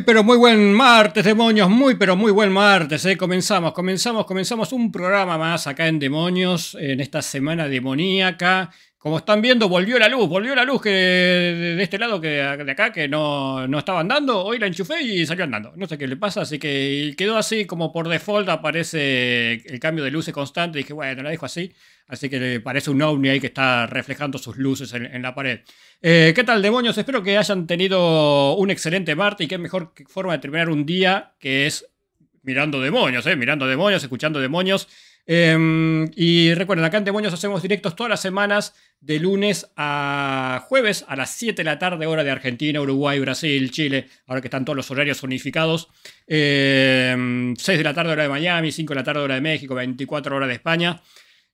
Muy pero muy buen martes, demonios, muy pero muy buen martes. ¿eh? Comenzamos, comenzamos, comenzamos un programa más acá en Demonios, en esta semana demoníaca, como están viendo, volvió la luz, volvió la luz que de este lado, que de acá, que no, no estaba andando. Hoy la enchufé y salió andando. No sé qué le pasa, así que quedó así como por default aparece el cambio de luces constante. Dije, bueno, la dejo así. Así que parece un ovni ahí que está reflejando sus luces en, la pared. Eh, ¿Qué tal, demonios? Espero que hayan tenido un excelente martes y qué mejor forma de terminar un día que es mirando demonios, eh, mirando demonios, escuchando demonios. Em, y recuerden, acá en Demonios hacemos directos todas las semanas, de lunes a jueves, a las 7 de la tarde, hora de Argentina, Uruguay, Brasil, Chile, ahora que están todos los horarios unificados. 6 em, de la tarde, hora de Miami, 5 de la tarde, hora de México, 24 horas de España.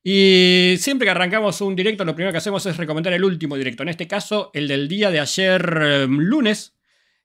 Y siempre que arrancamos un directo, lo primero que hacemos es recomendar el último directo. En este caso, el del día de ayer em, lunes,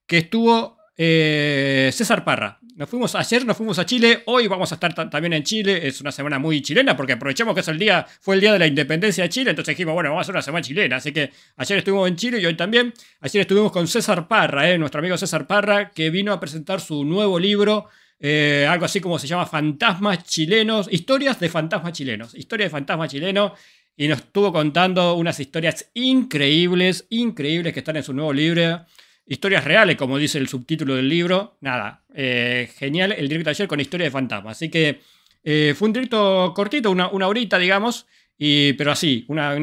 que estuvo eh, César Parra, nos fuimos ayer, nos fuimos a Chile, hoy vamos a estar también en Chile, es una semana muy chilena porque aprovechamos que es el día, fue el día de la independencia de Chile, entonces dijimos, bueno, vamos a hacer una semana chilena, así que ayer estuvimos en Chile y hoy también, ayer estuvimos con César Parra, eh, nuestro amigo César Parra, que vino a presentar su nuevo libro, eh, algo así como se llama Fantasmas Chilenos, historias de fantasmas chilenos, historias de fantasmas chilenos y nos estuvo contando unas historias increíbles, increíbles que están en su nuevo libro. Historias reales, como dice el subtítulo del libro. Nada, eh, genial el directo de ayer con historia de fantasma. Así que eh, fue un directo cortito, una, una horita, digamos, y, pero así, una,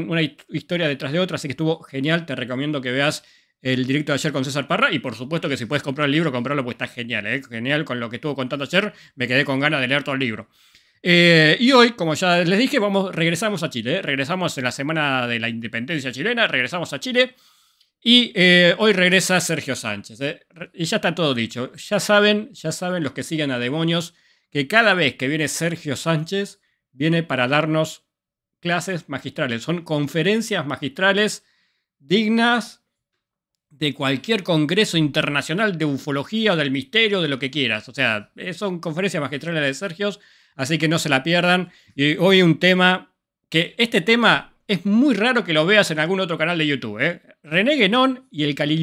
historia detrás de otra, así que estuvo genial. Te recomiendo que veas el directo de ayer con César Parra y por supuesto que si puedes comprar el libro, comprarlo, pues está genial, eh, genial con lo que estuvo contando ayer. Me quedé con ganas de leer todo el libro. y hoy, como ya les dije, vamos, regresamos a Chile. Regresamos en la semana de la independencia chilena, regresamos a Chile. Y eh, hoy regresa Sergio Sánchez. Eh. Y ya está todo dicho. Ya saben, ya saben los que siguen a demonios, que cada vez que viene Sergio Sánchez, viene para darnos clases magistrales. Son conferencias magistrales dignas de cualquier congreso internacional de ufología o del misterio, de lo que quieras. O sea, eh, son conferencias magistrales de Sergio, así que no se la pierdan. Y hoy un tema que este tema es muy raro que lo veas en algún otro canal de YouTube. ¿eh? René Guénon y el Kali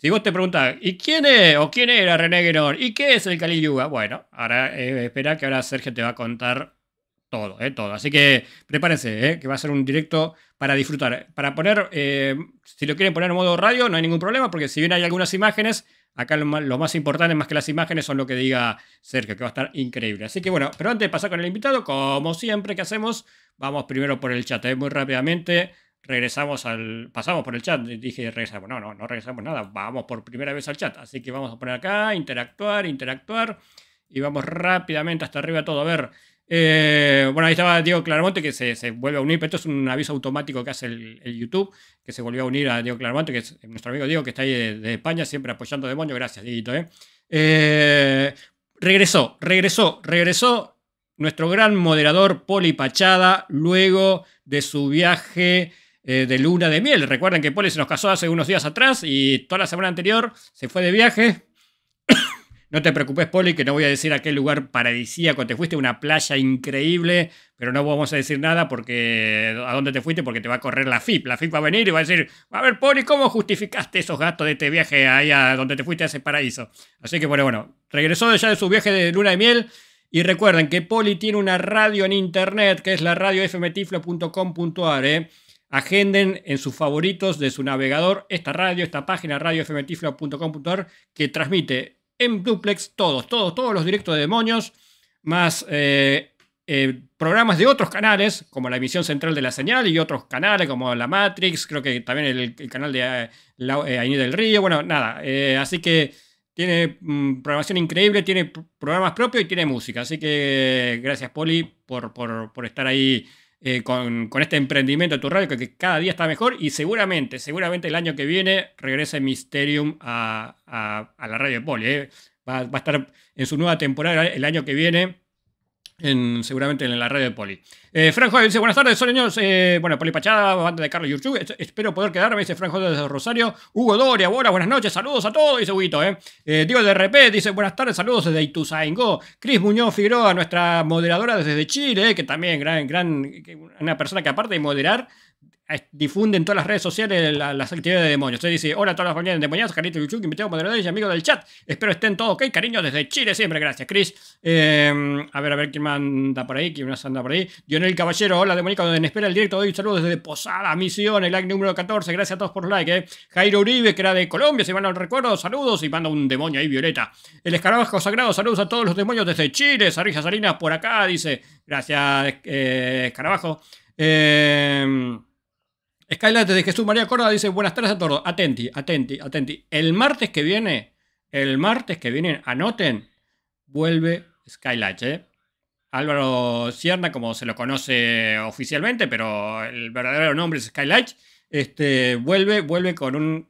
Si vos te preguntás, ¿y quién es o quién era René Guénon? ¿Y qué es el Cali Yuga? Bueno, ahora eh, espera que ahora Sergio te va a contar todo, eh, todo. Así que prepárense, ¿eh? que va a ser un directo para disfrutar. Para poner, eh, si lo quieren poner en modo radio, no hay ningún problema, porque si bien hay algunas imágenes, Acá lo más, importante, más que las imágenes, son lo que diga Sergio, que va a estar increíble. Así que bueno, pero antes de pasar con el invitado, como siempre que hacemos, vamos primero por el chat ¿eh? muy rápidamente. Regresamos al. Pasamos por el chat. Dije, regresamos. No, no, no regresamos nada. Vamos por primera vez al chat. Así que vamos a poner acá, interactuar, interactuar. Y vamos rápidamente hasta arriba todo. A ver, eh, bueno, ahí estaba Diego Claramonte que se, vuelve a unir, pero esto es un aviso automático que hace el, YouTube, que se volvió a unir a Diego Claramonte, que es nuestro amigo Diego, que está ahí de, España, siempre apoyando a Demonio. Gracias, Diego. Eh. Eh, regresó, regresó, regresó nuestro gran moderador Poli Pachada luego de su viaje de luna de miel. Recuerden que Poli se nos casó hace unos días atrás y toda la semana anterior se fue de viaje. No te preocupes, Poli, que no voy a decir a qué lugar paradisíaco te fuiste, una playa increíble, pero no vamos a decir nada porque a dónde te fuiste, porque te va a correr la FIP. La FIP va a venir y va a decir, a ver, Poli, ¿cómo justificaste esos gastos de este viaje ahí a donde te fuiste a ese paraíso? Así que bueno, bueno, regresó ya de su viaje de luna de miel. Y recuerden que Poli tiene una radio en internet, que es la radio fmtiflo.com.ar. ¿eh? agenden en sus favoritos de su navegador esta radio, esta página, radiofmtiflo.com.ar, que transmite en duplex, todos, todos, todos los directos de demonios, más eh, eh, programas de otros canales, como la emisión central de la señal y otros canales como la Matrix, creo que también el, canal de eh, la, del Río, bueno, nada, así que tiene mm, programación increíble, tiene programas propios y tiene música, así que gracias Poli por, por, por estar ahí eh, con, este emprendimiento de tu radio que, cada día está mejor y seguramente, seguramente el año que viene regresa Mysterium a, la radio de Poli. Eh. Va, va, a estar en su nueva temporada el año que viene seguramente en la red de Poli. Eh, Franjo dice, buenas tardes, soleños. Eh, bueno, Poli Pachada, banda de Carlos Yurchu Espero poder quedarme, dice Franjo desde Rosario. Hugo Doria, buenas noches, saludos a todos, dice Huguito. Eh. eh Diego de RP dice, buenas tardes, saludos desde Ituzaingó. Cris Muñoz Figueroa, nuestra moderadora desde Chile, eh, que también gran, gran, una persona que aparte de moderar, difunden todas las redes sociales las actividades de demonios. Usted dice, hola a todas las familias de demonios Carito, Yuchuk, invitado moderadores y amigos del chat. Espero estén todos ok, cariño, desde Chile siempre, gracias, Chris. Em, a ver, a ver quién manda por ahí, quién más anda por ahí. Dionel Caballero, hola Demonica, donde espera el directo hoy saludos desde Posada, Misión, el like número 14, gracias a todos por los likes. Eh". Jairo Uribe, que era de Colombia, se van al recuerdo, saludos y manda un demonio ahí, Violeta. El escarabajo sagrado, saludos a todos los demonios desde Chile, Sarija Salinas por acá, dice, gracias, eh, escarabajo. Eh, Skylight de Jesús María Córdoba dice, buenas tardes a todos, atenti, atenti, atenti. El martes que viene, el martes que viene, anoten, vuelve Skylight. ¿eh? Álvaro Cierna, como se lo conoce oficialmente, pero el verdadero nombre es Skylight, este, vuelve, vuelve con un,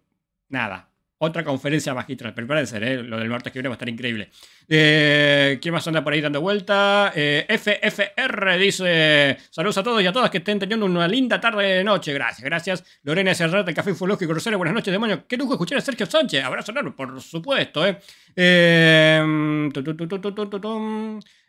nada, otra conferencia magistral, prepárense, ¿eh? lo del martes que viene va a estar increíble. Eh, ¿Quién más anda por ahí dando vuelta? Eh, FFR dice, saludos a todos y a todas que estén teniendo una linda tarde de noche, gracias, gracias. Lorena Cerrata, del Café Ufológico Rosario, buenas noches, demonio. Qué lujo escuchar a Sergio Sánchez, abrazo enorme, por supuesto. Eh. eh mm,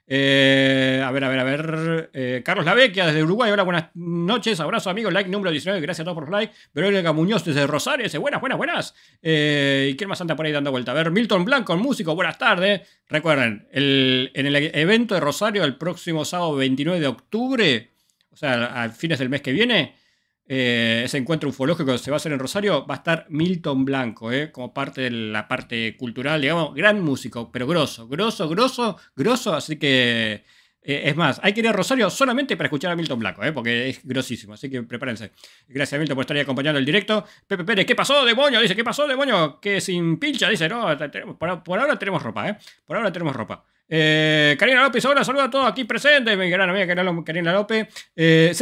eh, a ver, a ver, a ver. Eh, Carlos Lavecchia desde Uruguay. Hola, buenas noches. Abrazo, amigo. Like número 19. Gracias a todos por los like. Verónica Muñoz desde Rosario. Dice, buenas, buenas, buenas. Eh, ¿Y quién más anda por ahí dando vuelta? A ver, Milton Blanco, el músico. Buenas tardes. Recuerden, en el evento de Rosario el próximo sábado 29 de octubre, o sea, a fines del mes que viene, eh, ese encuentro ufológico que se va a hacer en Rosario, va a estar Milton Blanco, eh, como parte de la parte cultural, digamos, gran músico, pero groso Groso, groso, groso así que eh, es más, hay que ir a Rosario solamente para escuchar a Milton Blanco, porque es grosísimo, así que prepárense. Gracias a Milton por estar ahí acompañando el directo. Pepe Pérez, ¿qué pasó, demonio? Dice, ¿qué pasó, demonio? Que sin pincha, dice, no, por, ahora tenemos ropa, por ahora tenemos ropa. Eh, Karina López, hola, saludos a todos aquí presentes. Mi gran amiga Karina López. Eh,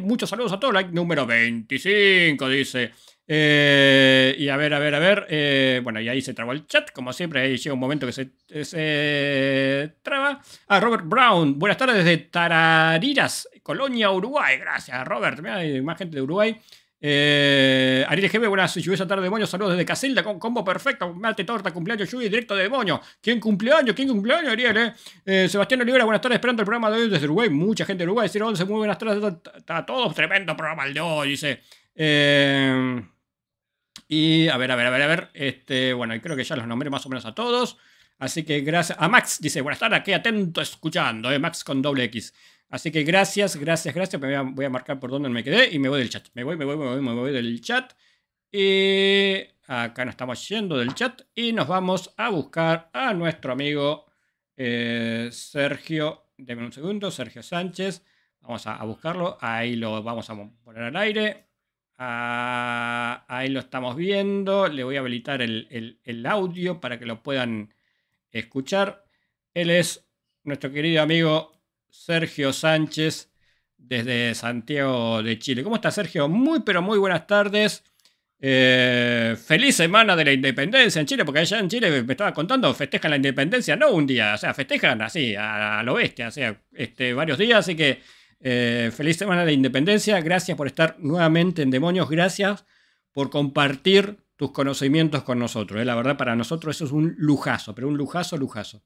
muchos saludos a todos. Like número 25, dice. Eh, y a ver, a ver, a ver. Eh, bueno, y ahí se trabó el chat, como siempre. Ahí llega un momento que se, se traba. Ah, Robert Brown. Buenas tardes desde Tarariras, Colonia, Uruguay. Gracias, Robert. Mira, hay más gente de Uruguay. Eh, Ariel GB, buenas, a tarde demonio, saludos desde Casilda, con combo perfecto, mate torta, cumpleaños, lluvia directo de demonio. ¿Quién cumpleaños? ¿Quién cumpleaños, Ariel? Eh? Eh, Sebastián Olivera, buenas tardes, esperando el programa de hoy desde Uruguay, mucha gente de Uruguay, 11, muy buenas tardes a, todos, tremendo programa el de hoy, dice. Em, y a ver, a ver, a ver, a ver, este, bueno, creo que ya los nombré más o menos a todos. Así que gracias. A Max dice, buenas tardes, aquí atento escuchando, Max con doble X. Así que gracias, gracias, gracias. voy a, marcar por dónde me quedé y me voy del chat. Me voy, me voy, me voy, me voy del chat. Y acá nos estamos yendo del chat y nos vamos a buscar a nuestro amigo eh, Sergio. Deme un segundo, Sergio Sánchez. Vamos a, buscarlo. Ahí lo vamos a poner al aire. Ah, ahí lo estamos viendo. Le voy a habilitar el audio para que lo puedan escuchar. Él es nuestro querido amigo Sergio Sánchez desde Santiago de Chile. ¿Cómo estás, Sergio? Muy, pero muy buenas tardes. Eh, feliz semana de la independencia en Chile, porque allá en Chile me estaba contando, festejan la independencia, no un día, o sea, festejan así, a, lo bestia, o sea, este, varios días, así que eh, feliz semana de la independencia, gracias por estar nuevamente en Demonios, gracias por compartir tus conocimientos con nosotros, eh. la verdad para nosotros eso es un lujazo, pero un lujazo, lujazo.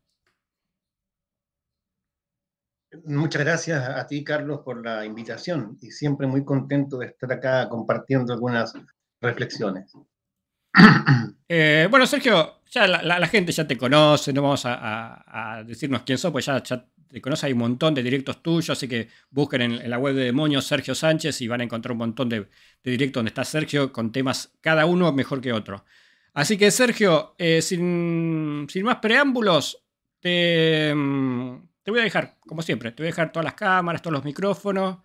Muchas gracias a ti, Carlos, por la invitación y siempre muy contento de estar acá compartiendo algunas reflexiones. Eh, bueno, Sergio, ya la, gente ya te conoce, no vamos a, decirnos quién sos, pues ya, te conoce, hay un montón de directos tuyos, así que busquen en, la web de Demonios Sergio Sánchez y van a encontrar un montón de, directos donde está Sergio con temas cada uno mejor que otro. Así que, Sergio, eh, sin, más preámbulos, te, mm, te voy a dejar, como siempre, te voy a dejar todas las cámaras, todos los micrófonos,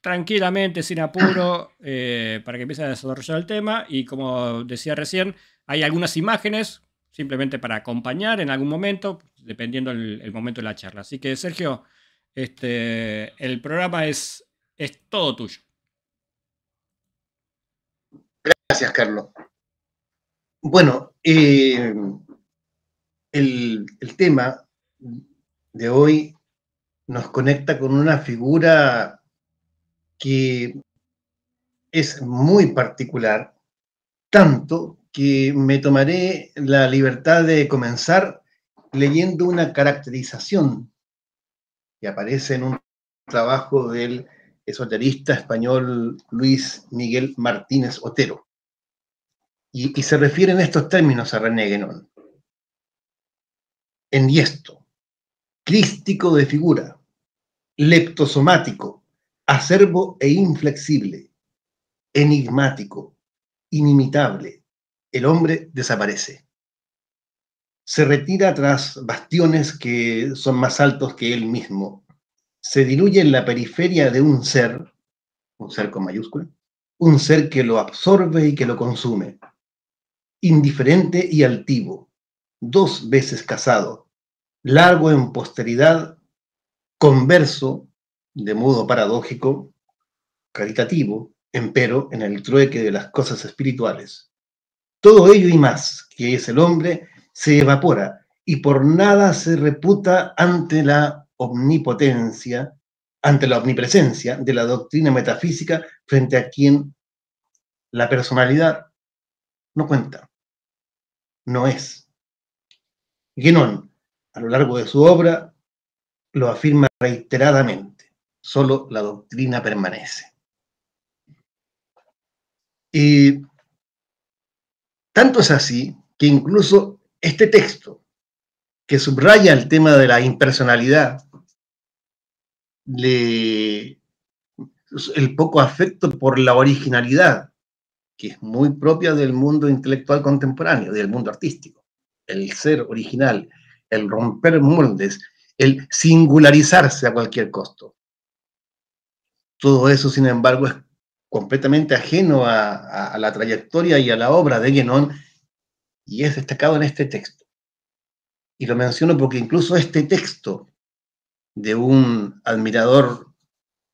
tranquilamente, sin apuro, eh, para que empieces a desarrollar el tema. Y como decía recién, hay algunas imágenes simplemente para acompañar en algún momento, dependiendo el, momento de la charla. Así que, Sergio, este, el programa es, es todo tuyo. Gracias, Carlos. Bueno, eh, el, el, tema de hoy nos conecta con una figura que es muy particular, tanto que me tomaré la libertad de comenzar leyendo una caracterización que aparece en un trabajo del esoterista español Luis Miguel Martínez Otero. Y, se se refieren estos términos a René Guénon. En diesto crístico de figura, leptosomático, acervo e inflexible, enigmático, inimitable, el hombre desaparece. Se retira tras bastiones que son más altos que él mismo. Se diluye en la periferia de un ser, un ser con mayúscula, un ser que lo absorbe y que lo consume. Indiferente y altivo, dos veces casado, largo en posteridad, converso, de modo paradójico, caritativo, empero, en el trueque de las cosas espirituales. Todo ello y más que es el hombre se evapora y por nada se reputa ante la omnipotencia, ante la omnipresencia de la doctrina metafísica frente a quien la personalidad no cuenta, no es. Genón, a lo largo de su obra, lo afirma reiteradamente, solo la doctrina permanece. Y tanto es así que incluso este texto, que subraya el tema de la impersonalidad, el poco afecto por la originalidad, que es muy propia del mundo intelectual contemporáneo, del mundo artístico, el ser original, el romper moldes, el singularizarse a cualquier costo. Todo eso, sin embargo, es completamente ajeno a, la trayectoria y a la obra de Genón y es destacado en este texto. Y lo menciono porque incluso este texto de un admirador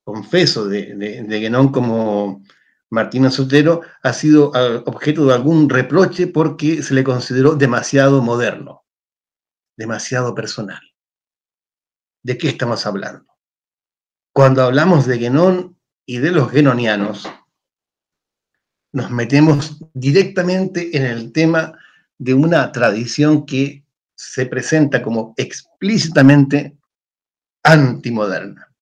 confeso de, de, como Martín Sotero ha sido objeto de algún reproche porque se le consideró demasiado moderno demasiado personal. ¿De qué estamos hablando? Cuando hablamos de Genón y de los genonianos, nos metemos directamente en el tema de una tradición que se presenta como explícitamente antimoderna,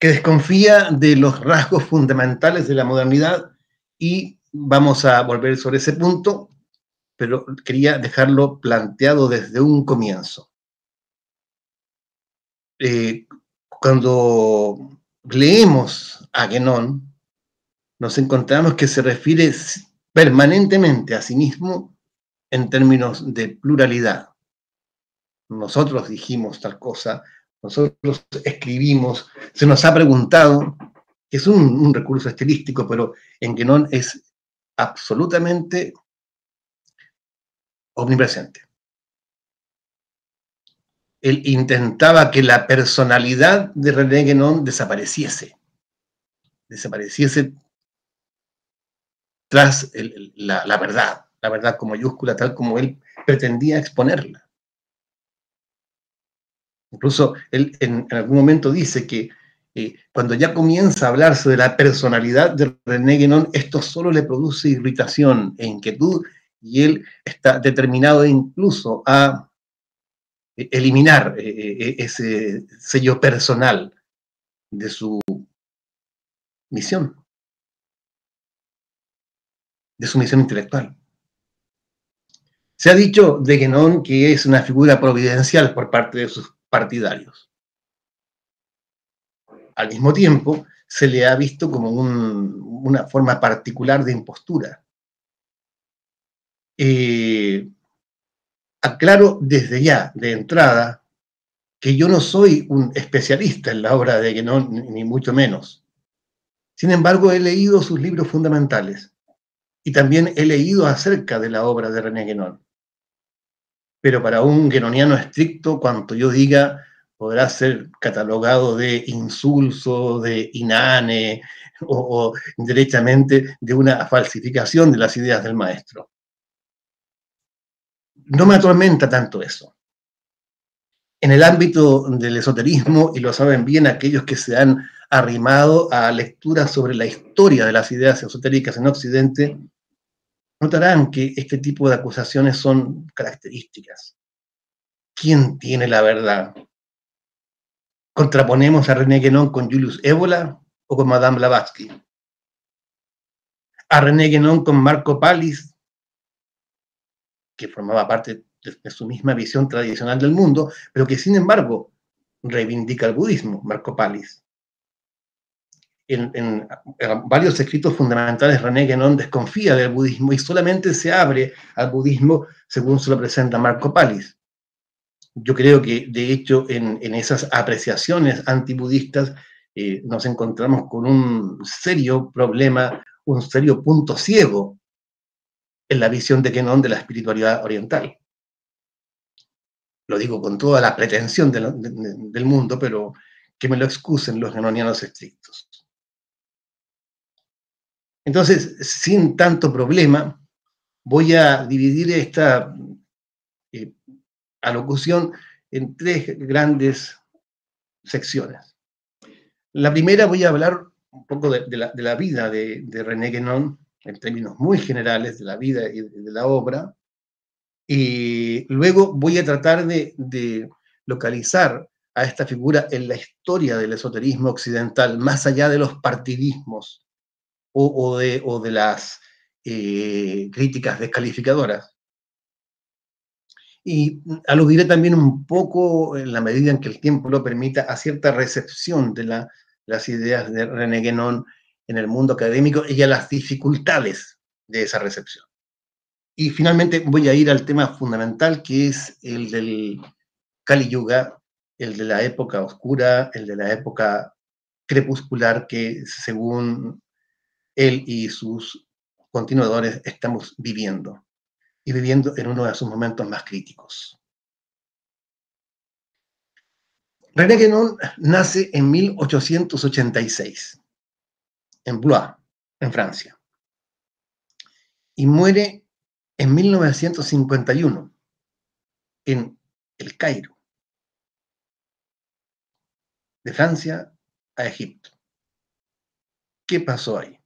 que desconfía de los rasgos fundamentales de la modernidad y vamos a volver sobre ese punto, pero quería dejarlo planteado desde un comienzo. Eh, cuando leemos a Genón, nos encontramos que se refiere permanentemente a sí mismo en términos de pluralidad. Nosotros dijimos tal cosa, nosotros escribimos, se nos ha preguntado, es un, un recurso estilístico, pero en Genón es absolutamente omnipresente. Él intentaba que la personalidad de René Guénon desapareciese, desapareciese tras la, verdad, la verdad con mayúscula, tal como él pretendía exponerla. Incluso él en, algún momento dice que eh, cuando ya comienza a hablarse de la personalidad de René Guénon, esto solo le produce irritación e inquietud y él está determinado incluso a eh, eliminar eh, eh, ese sello personal de su misión, de su misión intelectual. Se ha dicho de Genón que es una figura providencial por parte de sus partidarios. Al mismo tiempo, se le ha visto como una forma particular de impostura, eh, aclaro desde ya, de entrada, que yo no soy un especialista en la obra de no ni mucho menos. Sin embargo, he leído sus libros fundamentales y también he leído acerca de la obra de René Guénon. Pero para un guenoniano estricto, cuanto yo diga podrá ser catalogado de insulso, de inane o, o de una falsificación de las ideas del maestro no me atormenta tanto eso. En el ámbito del esoterismo, y lo saben bien aquellos que se han arrimado a lecturas sobre la historia de las ideas esotéricas en Occidente, notarán que este tipo de acusaciones son características. ¿Quién tiene la verdad? ¿Contraponemos a René Guénon con Julius Ébola o con Madame Blavatsky? ¿A René Guénon con Marco Palis que formaba parte de, su misma visión tradicional del mundo, pero que sin embargo reivindica el budismo, Marco Palis. En, varios escritos fundamentales, René Guénon desconfía del budismo y solamente se abre al budismo según se lo presenta Marco Palis. Yo creo que, de hecho, en, esas apreciaciones antibudistas eh, nos encontramos con un serio problema, un serio punto ciego en la visión de Kenon de la espiritualidad oriental. Lo digo con toda la pretensión del mundo, pero que me lo excusen los genonianos estrictos. Entonces, sin tanto problema, voy a dividir esta eh, alocución en tres grandes secciones. La primera voy a hablar un poco de, la, vida de, René Guénon en términos muy generales de la vida y de la obra. Y luego voy a tratar de, localizar a esta figura en la historia del esoterismo occidental, más allá de los partidismos o, de, las eh, críticas descalificadoras. Y aludiré también un poco, en la medida en que el tiempo lo permita, a cierta recepción de las ideas de René Guénon en el mundo académico y a las dificultades de esa recepción. Y finalmente voy a ir al tema fundamental que es el del Kali Yuga, el de la época oscura, el de la época crepuscular que según él y sus continuadores estamos viviendo y viviendo en uno de sus momentos más críticos. René Guénon nace en 1886 en Blois, en Francia. Y muere en 1951 en El Cairo, de Francia a Egipto. ¿Qué pasó ahí?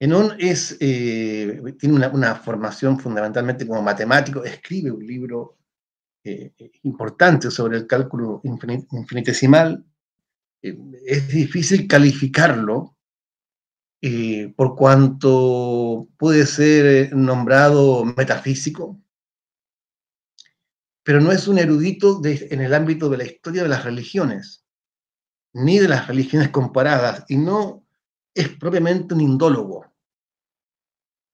Enon es, eh, tiene una, formación fundamentalmente como matemático, escribe un libro eh, eh, importante sobre el cálculo infinitesimal, Em, es difícil calificarlo eh, por cuanto puede ser eh, nombrado metafísico, pero no es un erudito en el ámbito de la historia de las religiones, ni de las religiones comparadas, y no es propiamente un indólogo.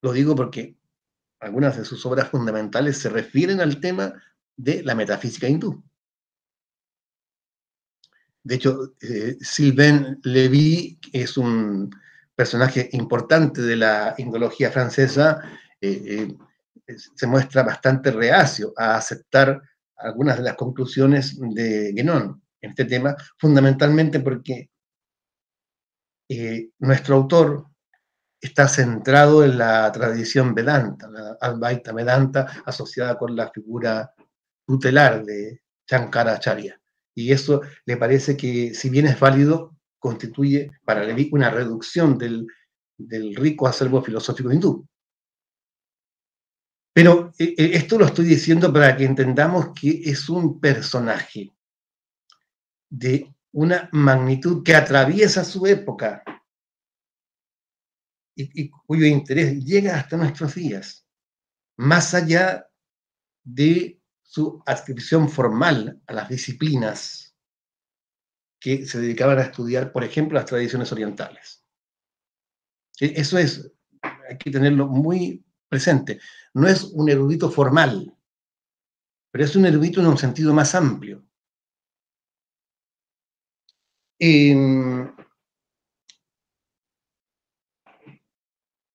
Lo digo porque algunas de sus obras fundamentales se refieren al tema de la metafísica hindú. De hecho, eh, Sylvain Levy es un personaje importante de la indología francesa, eh, eh, se muestra bastante reacio a aceptar algunas de las conclusiones de Guénon en este tema, fundamentalmente porque nuestro autor está centrado en la tradición Vedanta, la Advaita Vedanta, asociada con la figura tutelar de Acharya. Y eso le parece que, si bien es válido, constituye para Levi una reducción del, rico acervo filosófico hindú. Pero e, e, esto lo estoy diciendo para que entendamos que es un personaje de una magnitud que atraviesa su época y cuyo interés llega hasta nuestros días, más allá de su adscripción formal a las disciplinas que se dedicaban a estudiar, por ejemplo, las tradiciones orientales. Eso es, hay que tenerlo muy presente. No es un erudito formal, pero es un erudito en un sentido más amplio. Em,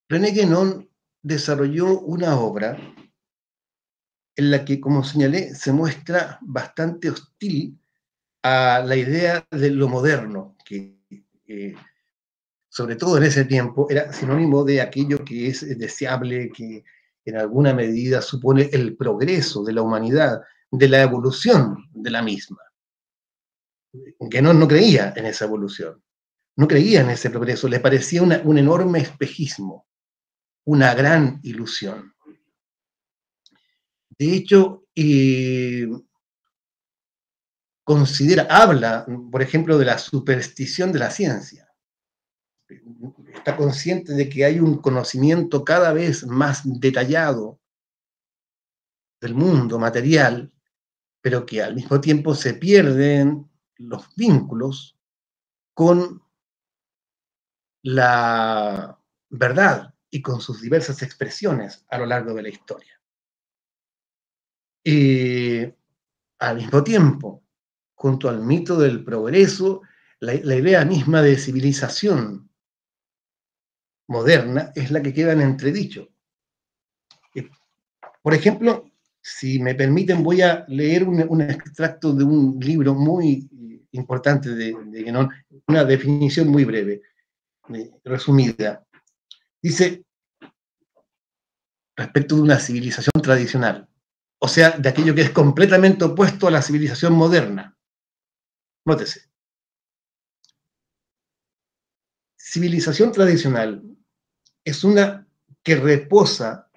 René Guénon desarrolló una obra en la que, como señalé, se muestra bastante hostil a la idea de lo moderno, que eh, sobre todo en ese tiempo era sinónimo de aquello que es deseable, que en alguna medida supone el progreso de la humanidad, de la evolución de la misma. Que no, no creía en esa evolución, no creía en ese progreso, le parecía un enorme espejismo, una gran ilusión de hecho, eh, considera, habla, por ejemplo, de la superstición de la ciencia. Está consciente de que hay un conocimiento cada vez más detallado del mundo material, pero que al mismo tiempo se pierden los vínculos con la verdad y con sus diversas expresiones a lo largo de la historia y eh, al mismo tiempo, junto al mito del progreso, la, idea misma de civilización moderna es la que queda en entredicho. Eh, por ejemplo, si me permiten, voy a leer un, extracto de un libro muy eh, importante de, una definición muy breve, resumida. Dice, respecto de una civilización tradicional, o sea, de aquello que es completamente opuesto a la civilización moderna. Nótese. Civilización tradicional es una que reposa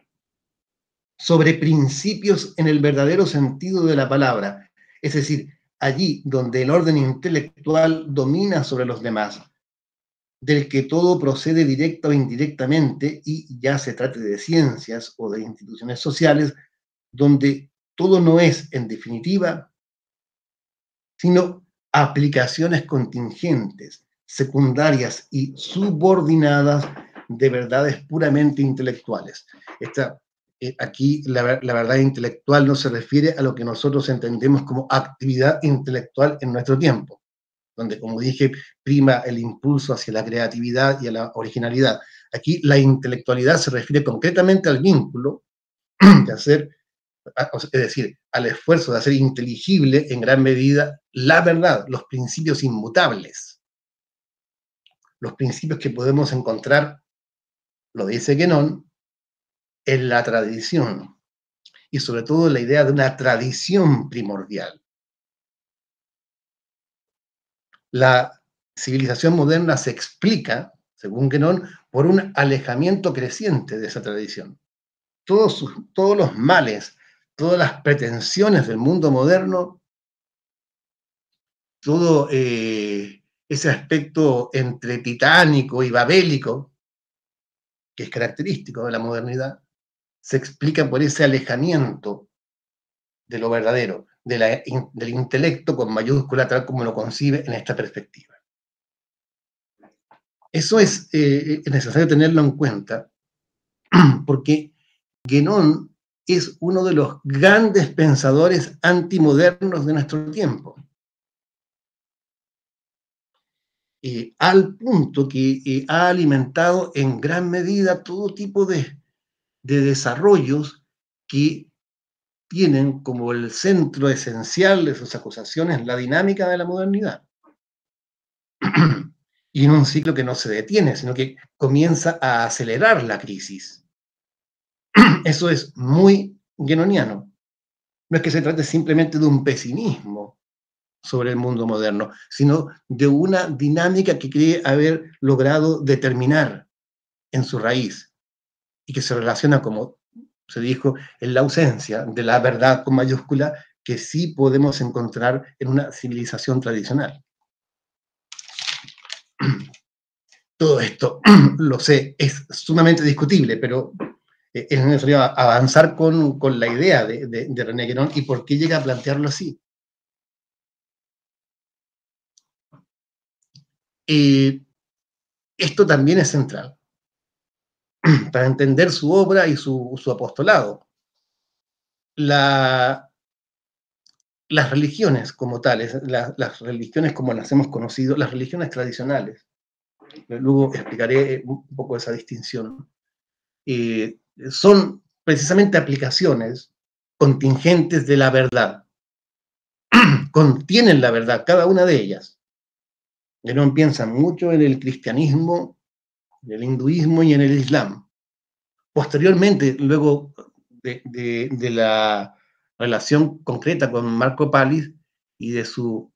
sobre principios en el verdadero sentido de la palabra, es decir, allí donde el orden intelectual domina sobre los demás, del que todo procede directa o indirectamente, y ya se trate de ciencias o de instituciones sociales, donde todo no es en definitiva, sino aplicaciones contingentes, secundarias y subordinadas de verdades puramente intelectuales. Eh, aquí la, la, verdad intelectual no se refiere a lo que nosotros entendemos como actividad intelectual en nuestro tiempo, donde, como dije, prima el impulso hacia la creatividad y a la originalidad. Aquí la intelectualidad se refiere concretamente al vínculo de hacer es decir, al esfuerzo de hacer inteligible en gran medida la verdad, los principios inmutables, los principios que podemos encontrar, lo dice Genón, en la tradición y sobre todo la idea de una tradición primordial. La civilización moderna se explica, según Genón, por un alejamiento creciente de esa tradición. todos los males todas las pretensiones del mundo moderno, todo eh, ese aspecto entre titánico y babélico, que es característico de la modernidad, se explica por ese alejamiento de lo verdadero, del intelecto con mayúscula tal como lo concibe en esta perspectiva. Eso es eh, necesario tenerlo en cuenta, porque no es uno de los grandes pensadores antimodernos de nuestro tiempo. Eh, al punto que eh, ha alimentado en gran medida todo tipo de, de desarrollos que tienen como el centro esencial de sus acusaciones la dinámica de la modernidad. y en un ciclo que no se detiene, sino que comienza a acelerar la crisis. Eso es muy genoniano. No es que se trate simplemente de un pesimismo sobre el mundo moderno, sino de una dinámica que cree haber logrado determinar en su raíz y que se relaciona, como se dijo, en la ausencia de la verdad con mayúscula que sí podemos encontrar en una civilización tradicional. Todo esto, lo sé, es sumamente discutible, pero eh, es necesario avanzar con, la idea de, de, René Guénon y por qué llega a plantearlo así. Eh, esto también es central para entender su obra y su, apostolado. La, las religiones como tales, las religiones como las hemos conocido, las religiones tradicionales, luego explicaré un poco esa distinción, eh, son precisamente aplicaciones contingentes de la verdad. Contienen la verdad, cada una de ellas. no piensa mucho en el cristianismo, en el hinduismo y en el islam. Posteriormente, luego de, la relación concreta con Marco Palis y de su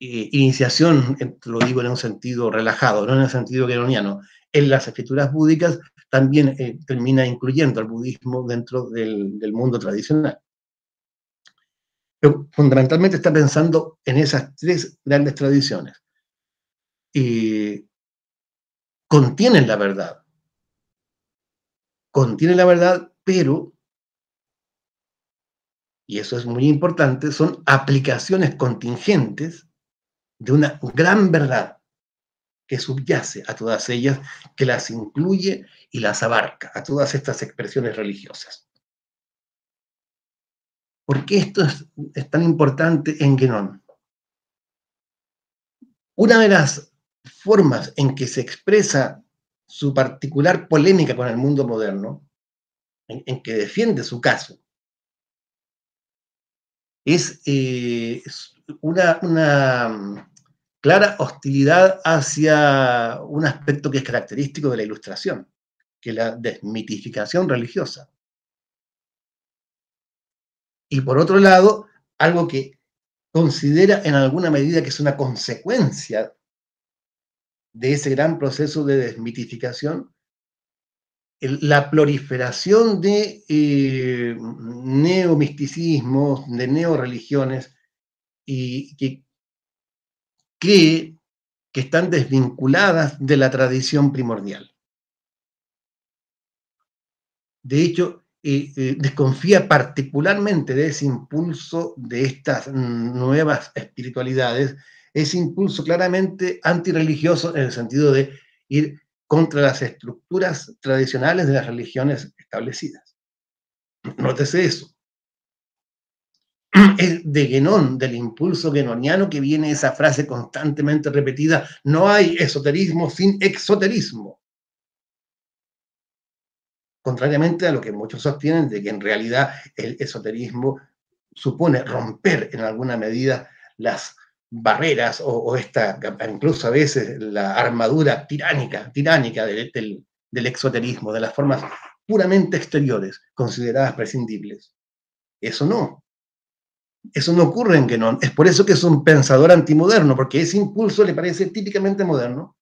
eh, iniciación, lo digo en un sentido relajado, no en el sentido geroniano, en las escrituras búdicas, también eh, termina incluyendo al budismo dentro del, mundo tradicional. fundamentalmente está pensando en esas tres grandes tradiciones. Y contienen la verdad. Contienen la verdad, pero, y eso es muy importante, son aplicaciones contingentes de una gran verdad que subyace a todas ellas, que las incluye y las abarca, a todas estas expresiones religiosas. ¿Por qué esto es, tan importante en Genón? Una de las formas en que se expresa su particular polémica con el mundo moderno, en, que defiende su caso, es eh, una clara hostilidad hacia un aspecto que es característico de la ilustración, que es la desmitificación religiosa. Y por otro lado, algo que considera en alguna medida que es una consecuencia de ese gran proceso de desmitificación, la proliferación de eh, neomisticismos, de neoreligiones, y que cree que están desvinculadas de la tradición primordial. De hecho, eh, eh, desconfía particularmente de ese impulso de estas nuevas espiritualidades, ese impulso claramente antirreligioso en el sentido de ir contra las estructuras tradicionales de las religiones establecidas. Nótese eso. Ah, es de Genón, del impulso genoniano que viene esa frase constantemente repetida, no hay esoterismo sin exoterismo. Contrariamente a lo que muchos sostienen de que en realidad el esoterismo supone romper en alguna medida las barreras o, esta, incluso a veces la armadura tiránica, tiránica del exoterismo, de las formas puramente exteriores, consideradas prescindibles. Eso no, eso no ocurre en no Es por eso que es un pensador antimoderno, porque ese impulso le parece típicamente moderno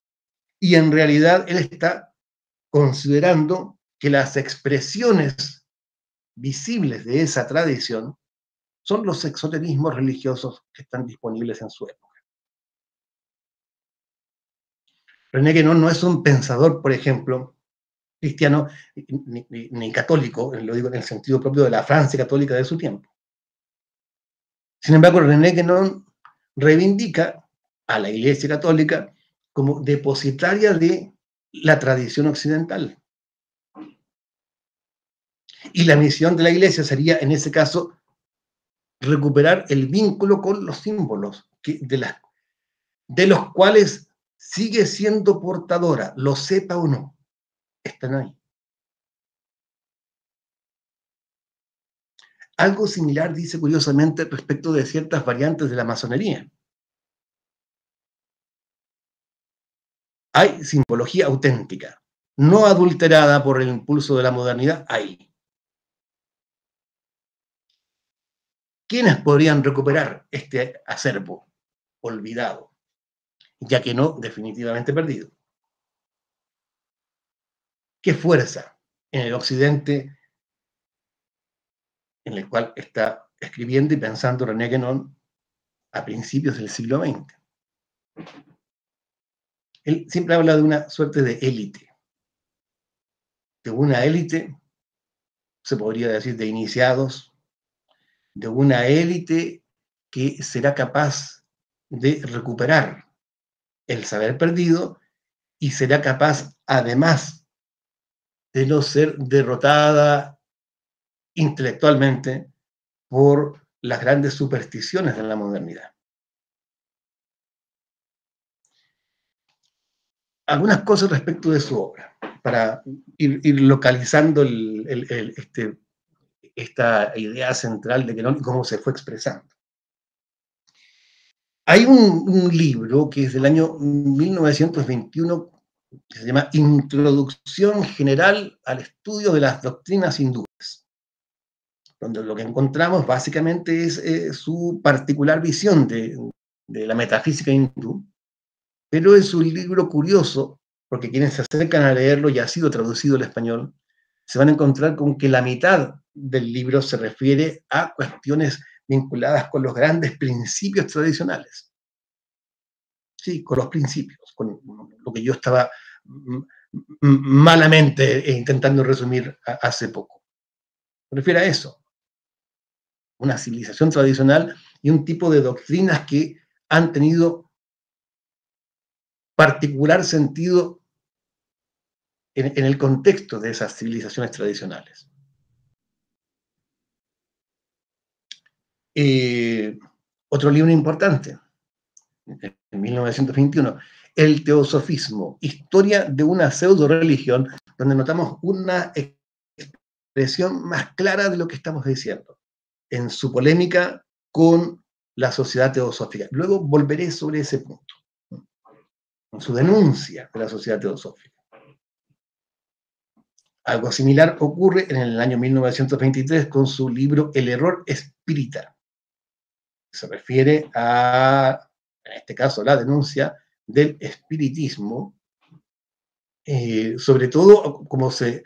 y en realidad él está considerando que las expresiones visibles de esa tradición son los exoterismos religiosos que están disponibles en su época. René Guénon no es un pensador, por ejemplo, cristiano ni, ni católico, lo digo en el sentido propio de la Francia católica de su tiempo. Sin embargo, René Guénon reivindica a la Iglesia Católica como depositaria de la tradición occidental. Y la misión de la Iglesia sería, en ese caso, recuperar el vínculo con los símbolos de, de los cuales sigue siendo portadora, lo sepa o no, están ahí. Algo similar dice curiosamente respecto de ciertas variantes de la masonería. Hay simbología auténtica, no adulterada por el impulso de la modernidad, Ahí. ¿Quiénes podrían recuperar este acervo olvidado, ya que no definitivamente perdido? ¿Qué fuerza en el occidente en el cual está escribiendo y pensando René Guénon a principios del siglo XX. Él siempre habla de una suerte de élite, de una élite, se podría decir, de iniciados, de una élite que será capaz de recuperar el saber perdido y será capaz, además de no ser derrotada intelectualmente por las grandes supersticiones de la modernidad. Algunas cosas respecto de su obra, para ir, localizando este, esta idea central de cómo se fue expresando. Hay un, un, libro que es del año 1921 que se llama Introducción General al Estudio de las Doctrinas Hindúes donde lo que encontramos básicamente es eh, su particular visión de, la metafísica hindú, pero es un libro curioso, porque quienes se acercan a leerlo y ha sido traducido al español, se van a encontrar con que la mitad del libro se refiere a cuestiones vinculadas con los grandes principios tradicionales. Sí, con los principios, con lo que yo estaba malamente intentando resumir hace poco. Me refiero a eso una civilización tradicional y un tipo de doctrinas que han tenido particular sentido en, el contexto de esas civilizaciones tradicionales. Eh, otro libro importante, en 1921, El Teosofismo, historia de una pseudo religión, donde notamos una expresión más clara de lo que estamos diciendo en su polémica con la sociedad teosófica. Luego volveré sobre ese punto, en su denuncia de la sociedad teosófica. Algo similar ocurre en el año 1923 con su libro El error espírita. Se refiere a, en este caso, la denuncia del espiritismo, eh, sobre todo como se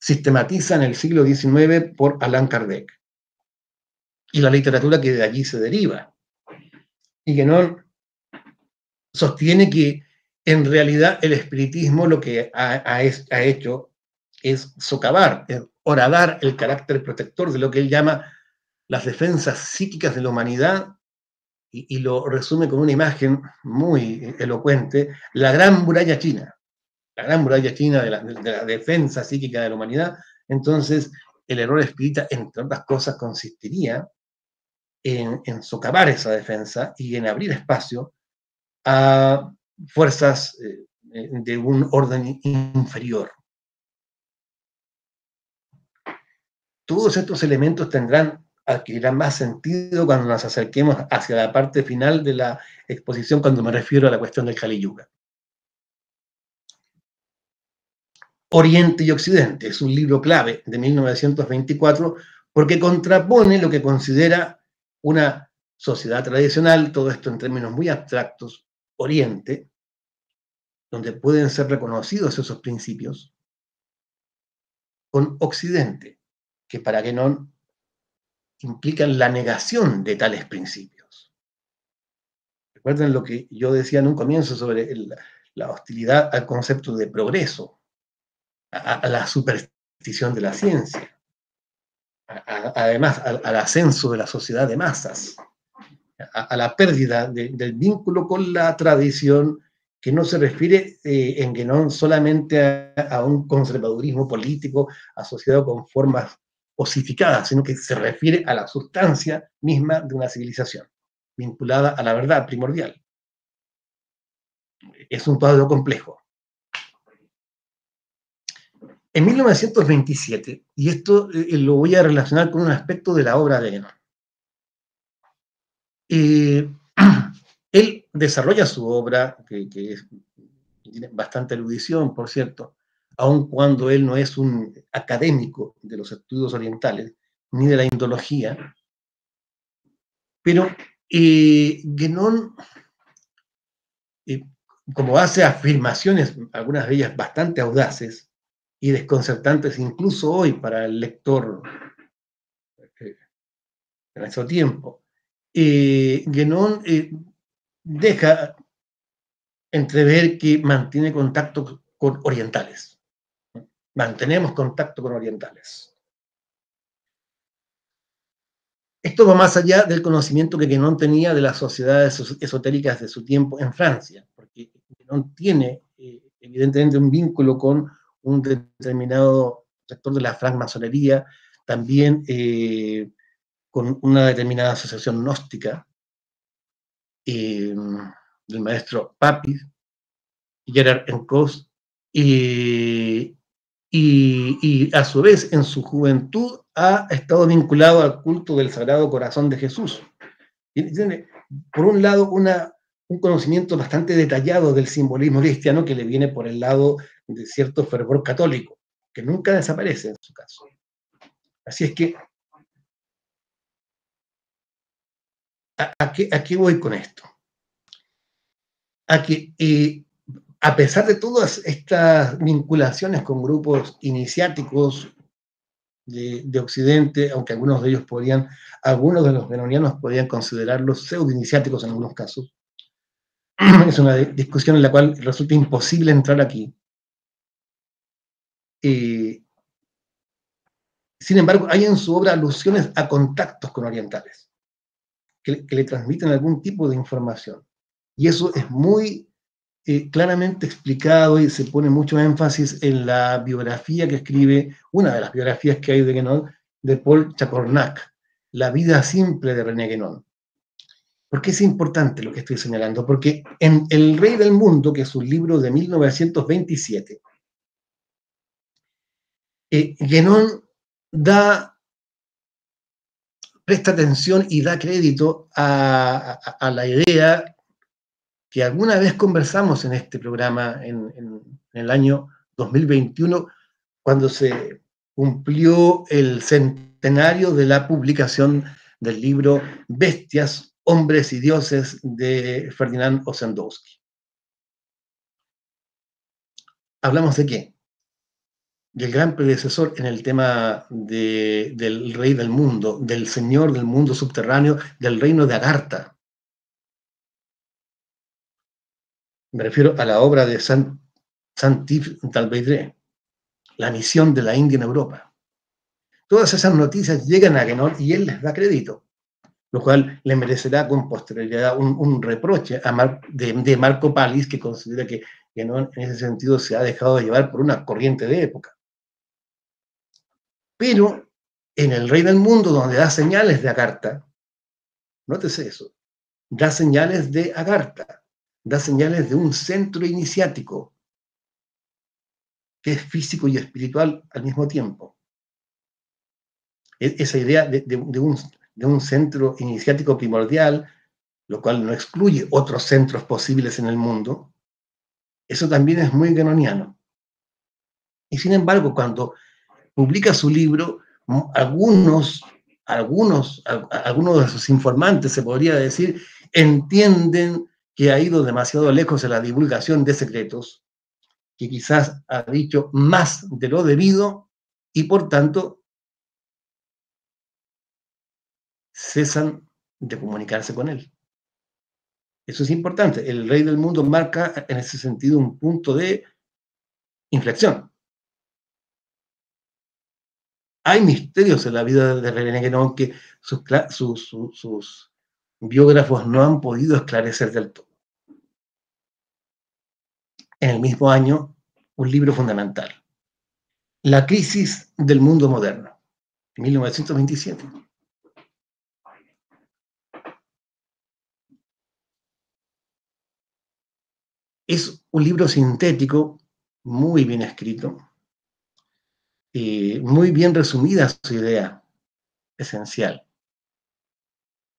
sistematiza en el siglo XIX por Allan Kardec y la literatura que de allí se deriva. Y que no sostiene que en realidad el espiritismo lo que ha, hecho es socavar, es horadar el carácter protector de lo que él llama las defensas psíquicas de la humanidad y, lo resume con una imagen muy elocuente, la gran muralla china, la gran muralla china de la, defensa psíquica de la humanidad. Entonces, el error espírita, entre otras cosas, consistiría en, socavar esa defensa y en abrir espacio a fuerzas eh, eh, de un orden inferior. Todos estos elementos tendrán, adquirirán más sentido cuando nos acerquemos hacia la parte final de la exposición, cuando me refiero a la cuestión del Kali Oriente y Occidente es un libro clave de 1924 porque contrapone lo que considera una sociedad tradicional, todo esto en términos muy abstractos, Oriente, donde pueden ser reconocidos esos principios, con Occidente, que para que no implican la negación de tales principios. Recuerden lo que yo decía en un comienzo sobre la hostilidad al concepto de progreso, a la superstición de la ciencia además al ascenso de la sociedad de masas, a, la pérdida del vínculo con la tradición que no se refiere eh, en no solamente a, a, un conservadurismo político asociado con formas osificadas, sino que se refiere a la sustancia misma de una civilización, vinculada a la verdad primordial. Es un cuadro complejo. En 1927, y esto eh, lo voy a relacionar con un aspecto de la obra de Genon. Eh, él desarrolla su obra, que, tiene bastante erudición, por cierto, aun cuando él no es un académico de los estudios orientales, ni de la indología, pero eh, eh como hace afirmaciones, algunas de ellas bastante audaces, y desconcertantes incluso hoy para el lector eh, en de nuestro tiempo. y eh, deja entrever que mantiene contacto con orientales. Mantenemos contacto con orientales. Esto va más allá del conocimiento que Genon tenía de las sociedades esotéricas de su tiempo en Francia, porque Genon tiene eh, evidentemente un vínculo con un determinado sector de la francmasonería, también eh, con una determinada asociación gnóstica em, del maestro Papis, Gerard Encos, eh, y, a su vez en su juventud ha estado vinculado al culto del Sagrado Corazón de Jesús. Tiene, por un lado, una, un conocimiento bastante detallado del simbolismo cristiano que le viene por el lado de cierto fervor católico, que nunca desaparece en su caso. Así es que, ¿a, qué, voy con esto? A eh, a pesar de todas estas vinculaciones con grupos iniciáticos de, Occidente, aunque algunos de ellos podían algunos de los venonianos podían considerarlos pseudo-iniciáticos en algunos casos, es una discusión en la cual resulta imposible entrar aquí. Eh, sin embargo, hay en su obra alusiones a contactos con orientales que, le transmiten algún tipo de información. Y eso es muy eh, claramente explicado y se pone mucho énfasis en la biografía que escribe, una de las biografías que hay de Guénon, de Paul Chacornac, La vida simple de René Guénon. ¿Por qué es importante lo que estoy señalando? Porque en El Rey del Mundo, que es un libro de 1927, que eh, Genón da, presta atención y da crédito a, la idea que alguna vez conversamos en este programa en, el año 2021, cuando se cumplió el centenario de la publicación del libro Bestias, Hombres y Dioses de Ferdinand Ossendowski. ¿Hablamos de qué? y gran predecesor en el tema del rey del mundo, del señor del mundo subterráneo, del reino de Agartha. Me refiero a la obra de San, Santif Talvedré, La misión de la India en Europa. Todas esas noticias llegan a Genón y él les da crédito, lo cual le merecerá con posterioridad un, reproche de, Marco Palis, que considera que que en ese sentido se ha dejado de llevar por una corriente de época. Pero en el rey del mundo, donde da señales de Agartha, nótese eso, da señales de Agartha, da señales de un centro iniciático, que es físico y espiritual al mismo tiempo. E, esa idea de, un, un centro iniciático primordial, lo cual no excluye otros centros posibles en el mundo, eso también es muy genoniano. Y sin embargo, cuando publica su libro, algunos, algunos, algunos de sus informantes, se podría decir, entienden que ha ido demasiado lejos en la divulgación de secretos, que quizás ha dicho más de lo debido y por tanto cesan de comunicarse con él. Eso es importante. El rey del mundo marca en ese sentido un punto de inflexión hay misterios en la vida de René Guénon que sus, biógrafos no han podido esclarecer del todo. En el mismo año, un libro fundamental, La crisis del mundo moderno, 1927. Es un libro sintético, muy bien escrito, eh, muy bien resumida su idea esencial.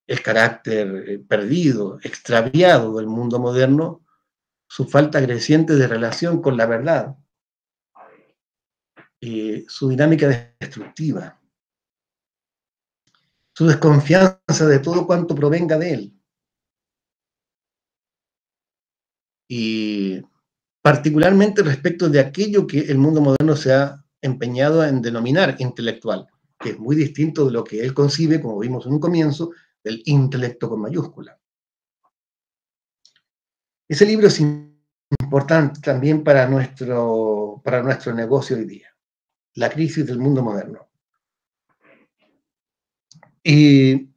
El carácter eh, perdido, extraviado del mundo moderno, su falta creciente de relación con la verdad, eh, su dinámica destructiva, su desconfianza de todo cuanto provenga de él. Y particularmente respecto de aquello que el mundo moderno se ha empeñado en denominar intelectual, que es muy distinto de lo que él concibe, como vimos en un comienzo, del intelecto con mayúscula. Ese libro es importante también para nuestro, para nuestro negocio hoy día, La crisis del mundo moderno. Y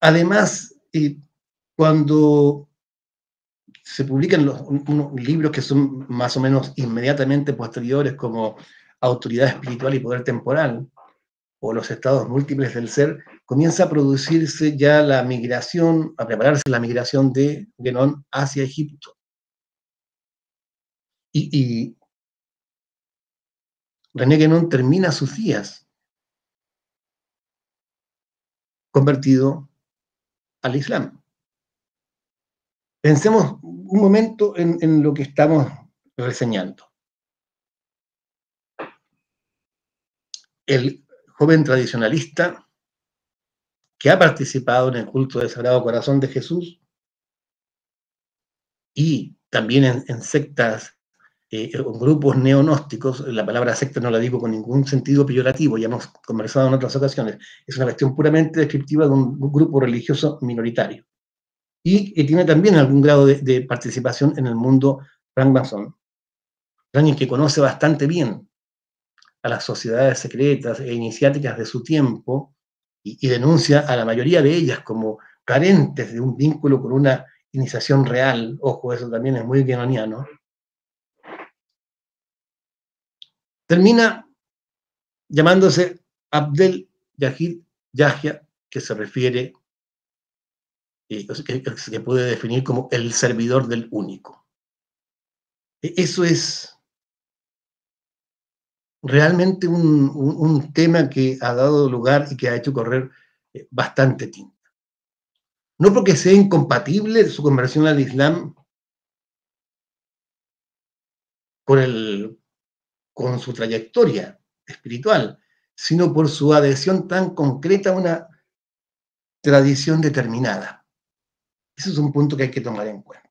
además, cuando se publican los, libros que son más o menos inmediatamente posteriores como Autoridad Espiritual y Poder Temporal o los estados múltiples del ser, comienza a producirse ya la migración, a prepararse la migración de Genón hacia Egipto. Y, y René Genón termina sus días convertido al Islam. Pensemos un momento en, lo que estamos reseñando. El joven tradicionalista que ha participado en el culto del Sagrado Corazón de Jesús y también en, sectas eh, en grupos neonósticos, la palabra secta no la digo con ningún sentido peyorativo, ya hemos conversado en otras ocasiones, es una cuestión puramente descriptiva de un grupo religioso minoritario y que tiene también algún grado de, participación en el mundo Frank Manson. que conoce bastante bien a las sociedades secretas e iniciáticas de su tiempo y, denuncia a la mayoría de ellas como carentes de un vínculo con una iniciación real. Ojo, eso también es muy guioniano. Termina llamándose Abdel Yahid Yahya, que se refiere se que, se puede definir como el servidor del único. E, eso es realmente un, tema que ha dado lugar y que ha hecho correr eh, bastante tinta. No porque sea incompatible su conversión al Islam el, con su trayectoria espiritual, sino por su adhesión tan concreta a una tradición determinada. Ese es un punto que hay que tomar en cuenta.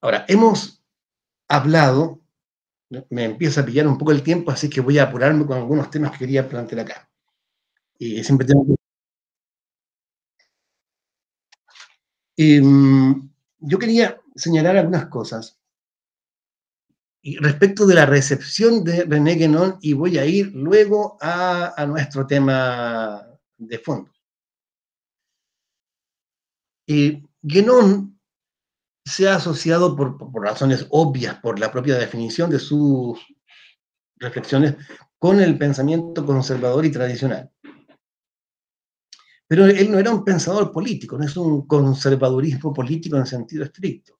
Ahora, hemos hablado, me empieza a pillar un poco el tiempo, así que voy a apurarme con algunos temas que quería plantear acá. Y siempre tengo que... Em, yo quería señalar algunas cosas respecto de la recepción de René Guénon y voy a ir luego a nuestro tema de fondo. Y Genón se ha asociado por, razones obvias, por la propia definición de sus reflexiones, con el pensamiento conservador y tradicional. Pero él no era un pensador político, no es un conservadurismo político en sentido estricto,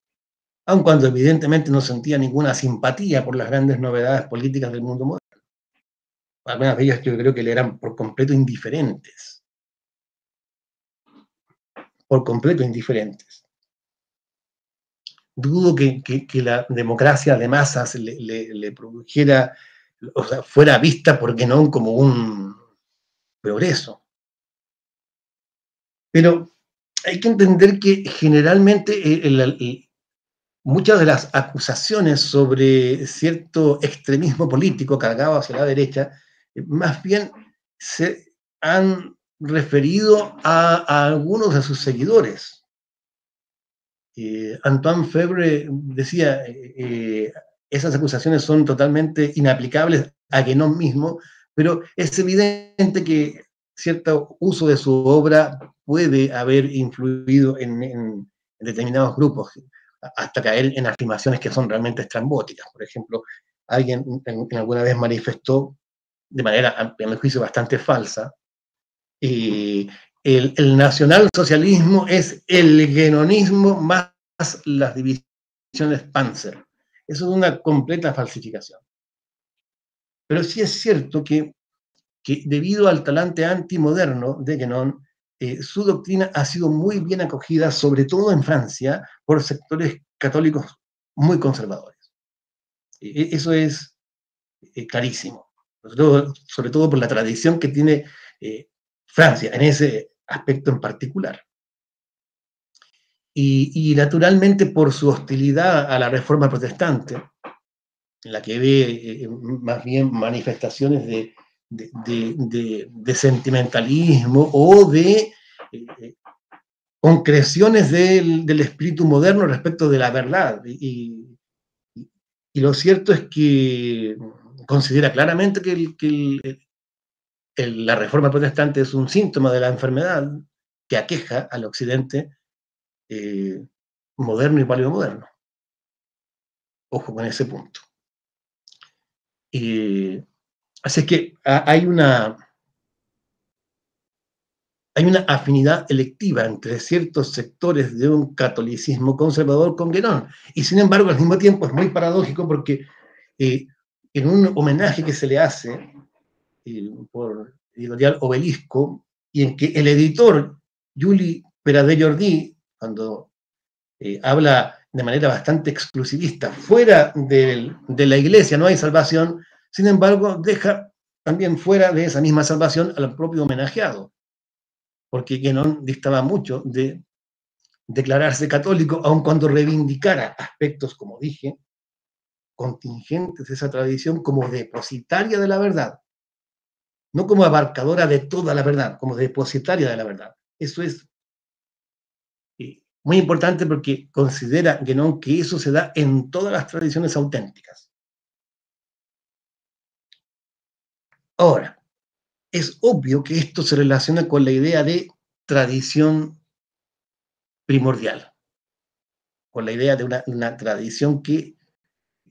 aun cuando evidentemente no sentía ninguna simpatía por las grandes novedades políticas del mundo moderno. Algunas de ellas yo creo que le eran por completo indiferentes por completo indiferentes. Dudo que, la democracia de masas le, produjera, o sea, fuera vista, ¿por qué no?, como un progreso. Pero hay que entender que generalmente eh, muchas de las acusaciones sobre cierto extremismo político cargado hacia la derecha, eh, más bien se han referido a, algunos de sus seguidores. Eh, Antoine Febre decía, eh, eh, esas acusaciones son totalmente inaplicables a no mismo, pero es evidente que cierto uso de su obra puede haber influido en, determinados grupos, hasta caer en afirmaciones que son realmente estrambóticas. Por ejemplo, alguien en, alguna vez manifestó de manera, en mi juicio, bastante falsa, eh, el, nacionalsocialismo es el genonismo más las divisiones Panzer. Eso es una completa falsificación. Pero sí es cierto que, debido al talante antimoderno de Genon, eh, su doctrina ha sido muy bien acogida, sobre todo en Francia, por sectores católicos muy conservadores. E, e, eso es carísimo, eh, clarísimo, sobre todo, por la tradición que tiene Francia, en ese aspecto en particular. Y, naturalmente por su hostilidad a la reforma protestante, en la que ve eh, más bien manifestaciones de, sentimentalismo o de eh, eh, concreciones del, espíritu moderno respecto de la verdad. Y, lo cierto es que considera claramente que que el la reforma protestante es un síntoma de la enfermedad que aqueja al occidente eh, moderno y moderno. Ojo con ese punto. así que hay una, hay una afinidad electiva entre ciertos sectores de un catolicismo conservador con Guerón. Y sin embargo, al mismo tiempo es muy paradójico porque eh, en un homenaje que se le hace eh, por editorial Obelisco, y en que el editor Juli Peradell Jordi, cuando eh, habla de manera bastante exclusivista, fuera de la iglesia no hay salvación, sin embargo, deja también fuera de esa misma salvación al propio homenajeado, porque no distaba mucho de declararse católico, aun cuando reivindicara aspectos, como dije, contingentes de esa tradición como depositaria de la verdad no como abarcadora de toda la verdad, como depositaria de la verdad. Eso es eh, muy importante porque considera no que eso se da en todas las tradiciones auténticas. Ahora, es obvio que esto se relaciona con la idea de tradición primordial, con la idea de una, una tradición que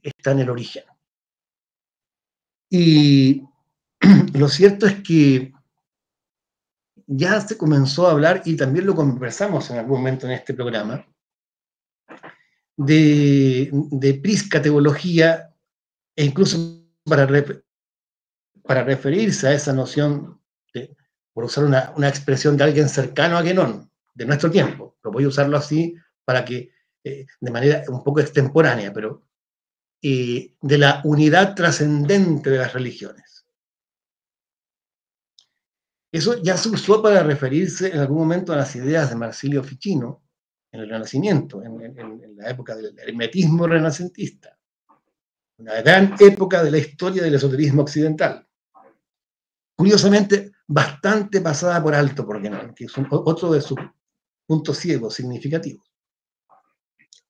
está en el origen. Y lo cierto es que ya se comenzó a hablar, y también lo conversamos en algún momento en este programa, de, de teología e incluso para, referirse a esa noción, de, por usar una, expresión de alguien cercano a Genón, de nuestro tiempo, lo voy a usarlo así para que, eh, de manera un poco extemporánea, pero eh, de la unidad trascendente de las religiones. Eso ya se usó para referirse en algún momento a las ideas de Marsilio Ficino en el Renacimiento, en, la época del hermetismo renacentista, una gran época de la historia del esoterismo occidental. Curiosamente, bastante pasada por alto, porque es otro de sus puntos ciegos significativos.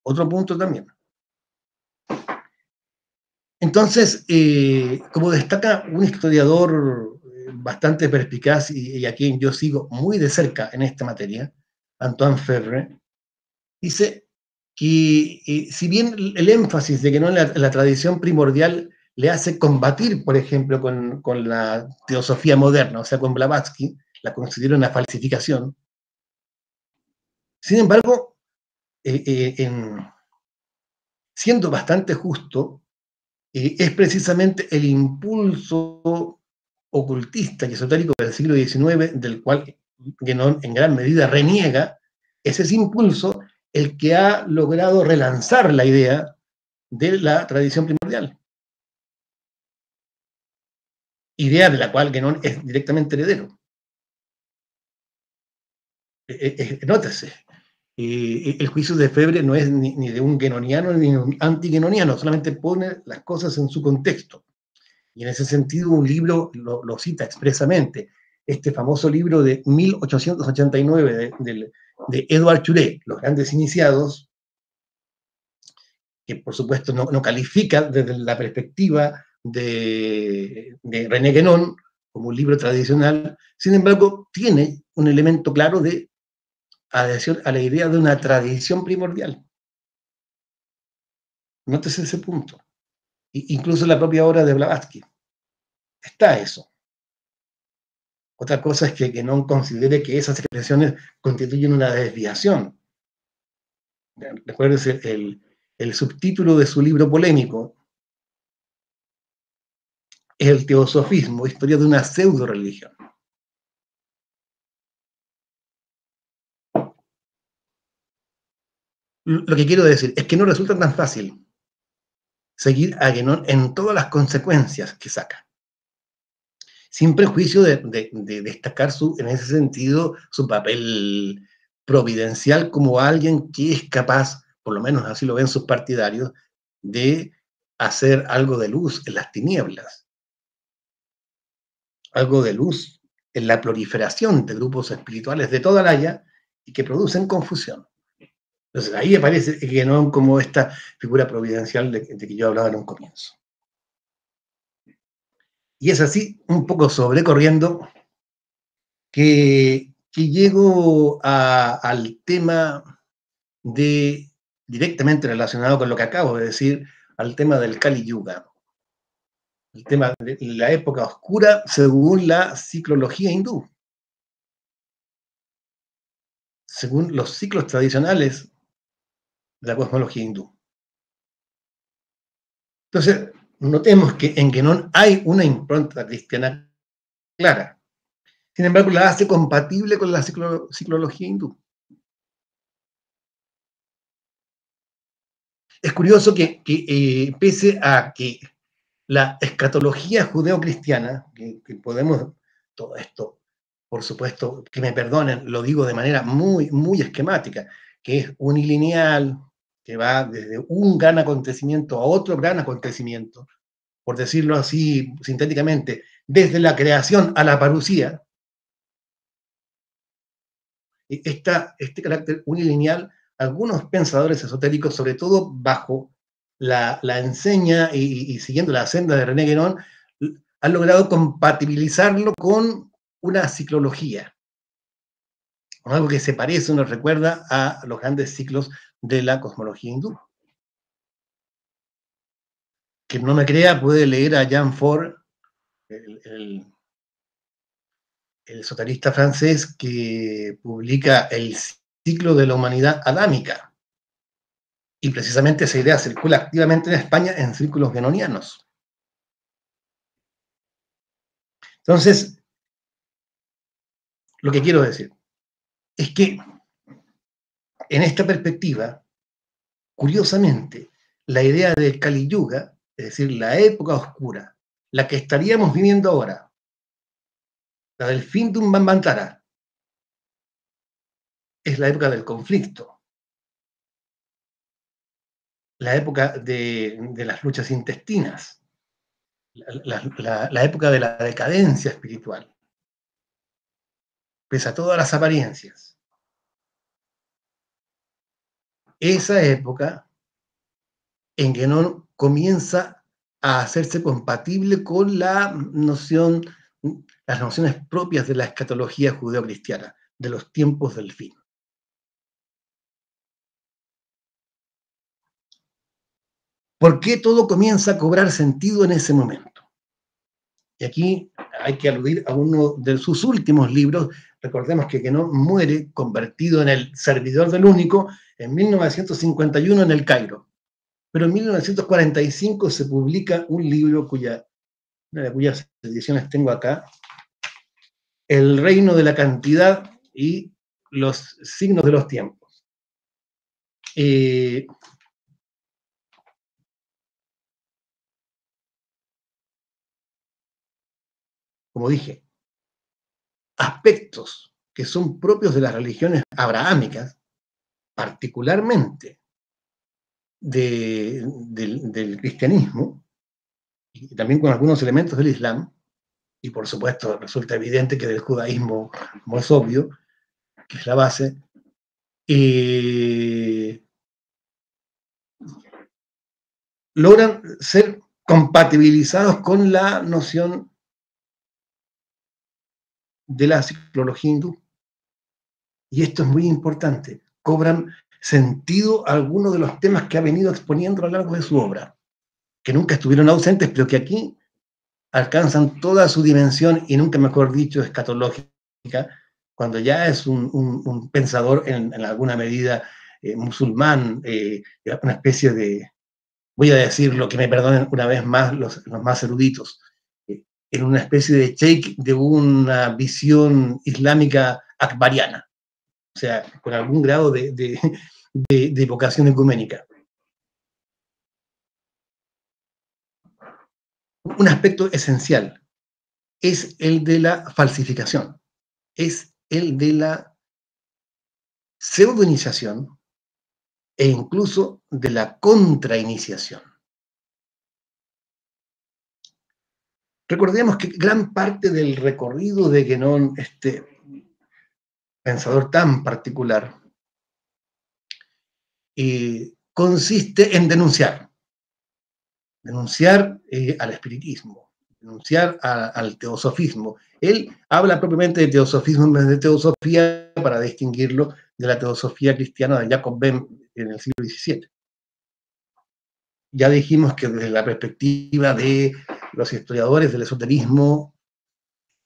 Otro punto también. Entonces, eh, como destaca un historiador bastante perspicaz y, a quien yo sigo muy de cerca en esta materia, Antoine Ferre, dice que si bien el énfasis de que no la, la, tradición primordial le hace combatir, por ejemplo, con, la teosofía moderna, o sea, con Blavatsky, la considera una falsificación. Sin embargo, eh, eh, siendo bastante justo, eh, es precisamente el impulso ocultista y esotérico del siglo XIX, del cual Genón en gran medida reniega, es ese impulso el que ha logrado relanzar la idea de la tradición primordial. Idea de la cual Genón es directamente heredero. E, e, e, nótese, el juicio de Febre no es ni, de un genoniano ni de un antigenoniano, solamente pone las cosas en su contexto. Y en ese sentido, un libro lo, cita expresamente. Este famoso libro de 1889 de, de, de Los Grandes Iniciados, que por supuesto no, califica desde la perspectiva de, René Guénon como un libro tradicional, sin embargo, tiene un elemento claro de adhesión a la idea de una tradición primordial. Nótese ese punto incluso la propia obra de Blavatsky. Está eso. Otra cosa es que, no considere que esas expresiones constituyen una desviación. Recuerden, el, el subtítulo de su libro polémico, el teosofismo, historia de una pseudo religión. Lo que quiero decir es que no resulta tan fácil seguir a Genón en todas las consecuencias que saca. Sin prejuicio de, destacar en ese sentido su papel providencial como alguien que es capaz, por lo menos así lo ven sus partidarios, de hacer algo de luz en las tinieblas, algo de luz en la proliferación de grupos espirituales de toda la haya y que producen confusión. Entonces ahí aparece no como esta figura providencial de, que yo hablaba en un comienzo. Y es así, un poco sobrecorriendo, que, que llego al tema de, directamente relacionado con lo que acabo de decir, al tema del Kali Yuga. El tema de la época oscura según la ciclología hindú. Según los ciclos tradicionales la cosmología hindú. Entonces, notemos que en Genón hay una impronta cristiana clara. Sin embargo, la hace compatible con la ciclología hindú. Es curioso que, eh, pese a que la escatología judeocristiana, que, que podemos, todo esto, por supuesto, que me perdonen, lo digo de manera muy, muy esquemática, que es unilineal, que va desde un gran acontecimiento a otro gran acontecimiento, por decirlo así sintéticamente, desde la creación a la parucía, esta, este carácter unilineal, algunos pensadores esotéricos, sobre todo bajo la, enseña y, siguiendo la senda de René Guénon, han logrado compatibilizarlo con una ciclología, con algo que se parece, nos recuerda a los grandes ciclos de la cosmología hindú. Quien no me crea puede leer a Jean Ford, el, el, francés que publica El ciclo de la humanidad adámica. Y precisamente esa idea circula activamente en España en círculos genonianos. Entonces, lo que quiero decir es que en esta perspectiva, curiosamente, la idea del Kali Yuga, es decir, la época oscura, la que estaríamos viviendo ahora, la del fin de un Bambantara, es la época del conflicto, la época de, las luchas intestinas, la, la época de la decadencia espiritual, pese a todas las apariencias. esa época en que no comienza a hacerse compatible con la noción, las nociones propias de la escatología judeocristiana, de los tiempos del fin. ¿Por qué todo comienza a cobrar sentido en ese momento? Y aquí hay que aludir a uno de sus últimos libros. Recordemos que no muere convertido en el servidor del único, en 1951 en el Cairo, pero en 1945 se publica un libro cuya, eh, cuyas ediciones tengo acá, El reino de la cantidad y los signos de los tiempos. Eh, como dije, aspectos que son propios de las religiones abrahámicas particularmente del, cristianismo, y también con algunos elementos del Islam, y por supuesto resulta evidente que del judaísmo, como es obvio, que es la base, eh, logran ser compatibilizados con la noción de la psicología hindú. Y esto es muy importante, cobran sentido algunos de los temas que ha venido exponiendo a lo largo de su obra, que nunca estuvieron ausentes, pero que aquí alcanzan toda su dimensión y nunca mejor dicho escatológica, cuando ya es un, pensador en, alguna medida eh, musulmán, eh, una especie de, voy a decir lo que me perdonen una vez más los, más eruditos, eh, en una especie de cheik de una visión islámica akbariana o sea, con algún grado de, vocación ecuménica. Un aspecto esencial es el de la falsificación, es el de la pseudoiniciación e incluso de la contrainiciación. Recordemos que gran parte del recorrido de Genón este, pensador tan particular, eh, consiste en denunciar, denunciar eh, al espiritismo, denunciar al teosofismo. Él habla propiamente de teosofismo en vez de teosofía para distinguirlo de la teosofía cristiana de Jacob Ben en el siglo XVII. Ya dijimos que desde la perspectiva de los historiadores del esoterismo,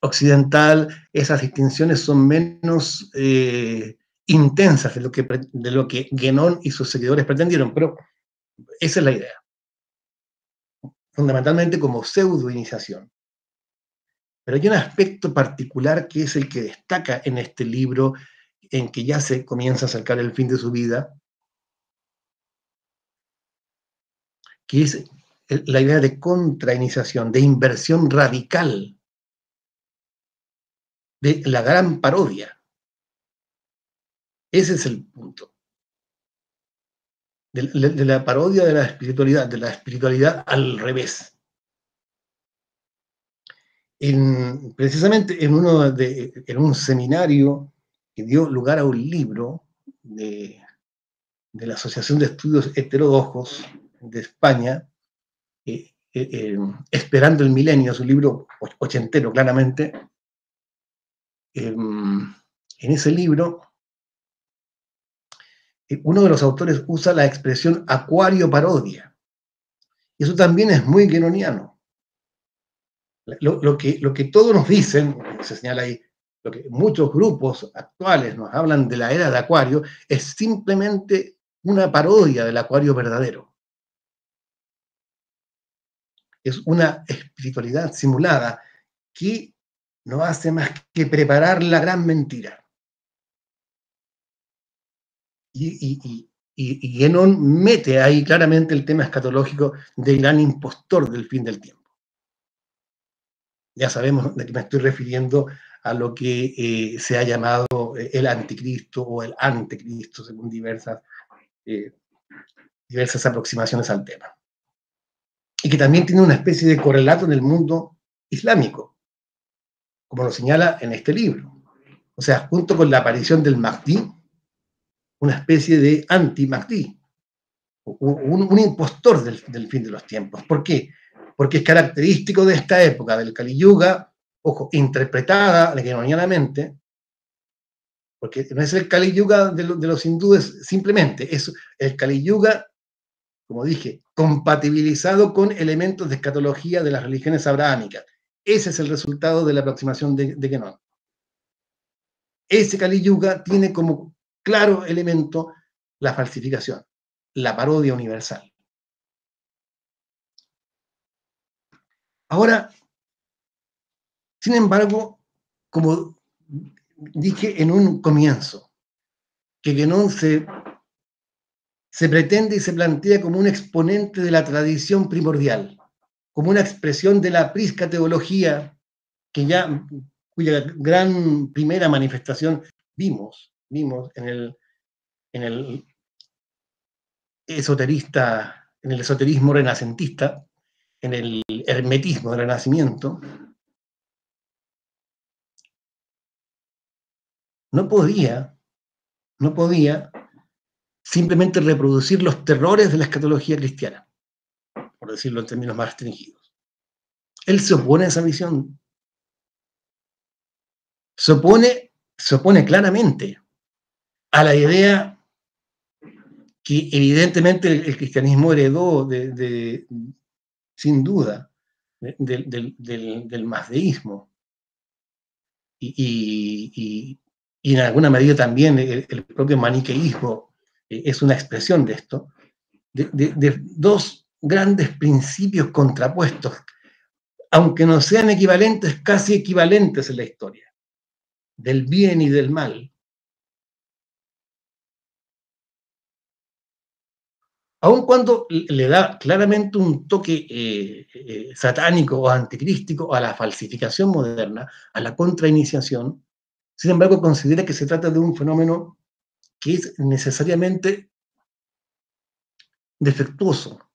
occidental esas distinciones son menos eh, intensas de lo, que, de lo que y sus seguidores pretendieron, pero esa es la idea. Fundamentalmente como pseudo-iniciación. Pero hay un aspecto particular que es el que destaca en este libro, en que ya se comienza a acercar el fin de su vida, que es la idea de contrainiciación, de inversión radical de la gran parodia. Ese es el punto. De, la parodia de la espiritualidad, de la espiritualidad al revés. precisamente en, uno en un seminario que dio lugar a un libro de, la Asociación de Estudios Heterodoxos de España, eh, eh, eh, Esperando el Milenio, su libro ochentero claramente, Em, en ese libro, eh, uno de los autores usa la expresión acuario parodia. Y eso también es muy guenoniano. Lo, que, lo que todos nos dicen, se señala ahí, lo que muchos grupos actuales nos hablan de la era de acuario, es simplemente una parodia del acuario verdadero. Es una espiritualidad simulada que no hace más que preparar la gran mentira. Y, y, mete ahí claramente el tema escatológico del gran impostor del fin del tiempo. Ya sabemos de qué me estoy refiriendo a lo que eh, se ha llamado eh, el anticristo o el antecristo, según diversas, eh, diversas aproximaciones al tema. Y que también tiene una especie de correlato en el mundo islámico como lo señala en este libro. O sea, junto con la aparición del Mahdi, una especie de anti-Mahdi, un, impostor del, fin de los tiempos. ¿Por qué? Porque es característico de esta época, del Kali Yuga, ojo, interpretada mente porque no es el Kali Yuga de, de, los hindúes simplemente, es el Kali Yuga, como dije, compatibilizado con elementos de escatología de las religiones abrahámicas, ese es el resultado de la aproximación de, de Ese Kali Yuga tiene como claro elemento la falsificación, la parodia universal. Ahora, sin embargo, como dije en un comienzo, que Genón se pretende y se plantea como un exponente de la tradición primordial, como una expresión de la prisca teología que ya, cuya gran primera manifestación vimos, vimos en el, en esoterista, en el esoterismo renacentista, en el hermetismo del renacimiento, no podía, no podía simplemente reproducir los terrores de la escatología cristiana decirlo en términos más restringidos. Él se opone a esa visión. Se opone, claramente a la idea que evidentemente el, cristianismo heredó de, sin duda del, del, masdeísmo. Y, y, en alguna medida también el, el propio maniqueísmo eh, es una expresión de esto, de, dos grandes principios contrapuestos, aunque no sean equivalentes, casi equivalentes en la historia, del bien y del mal. Aun cuando le da claramente un toque eh, eh, satánico o anticrístico a la falsificación moderna, a la contrainiciación, sin embargo considera que se trata de un fenómeno que es necesariamente defectuoso,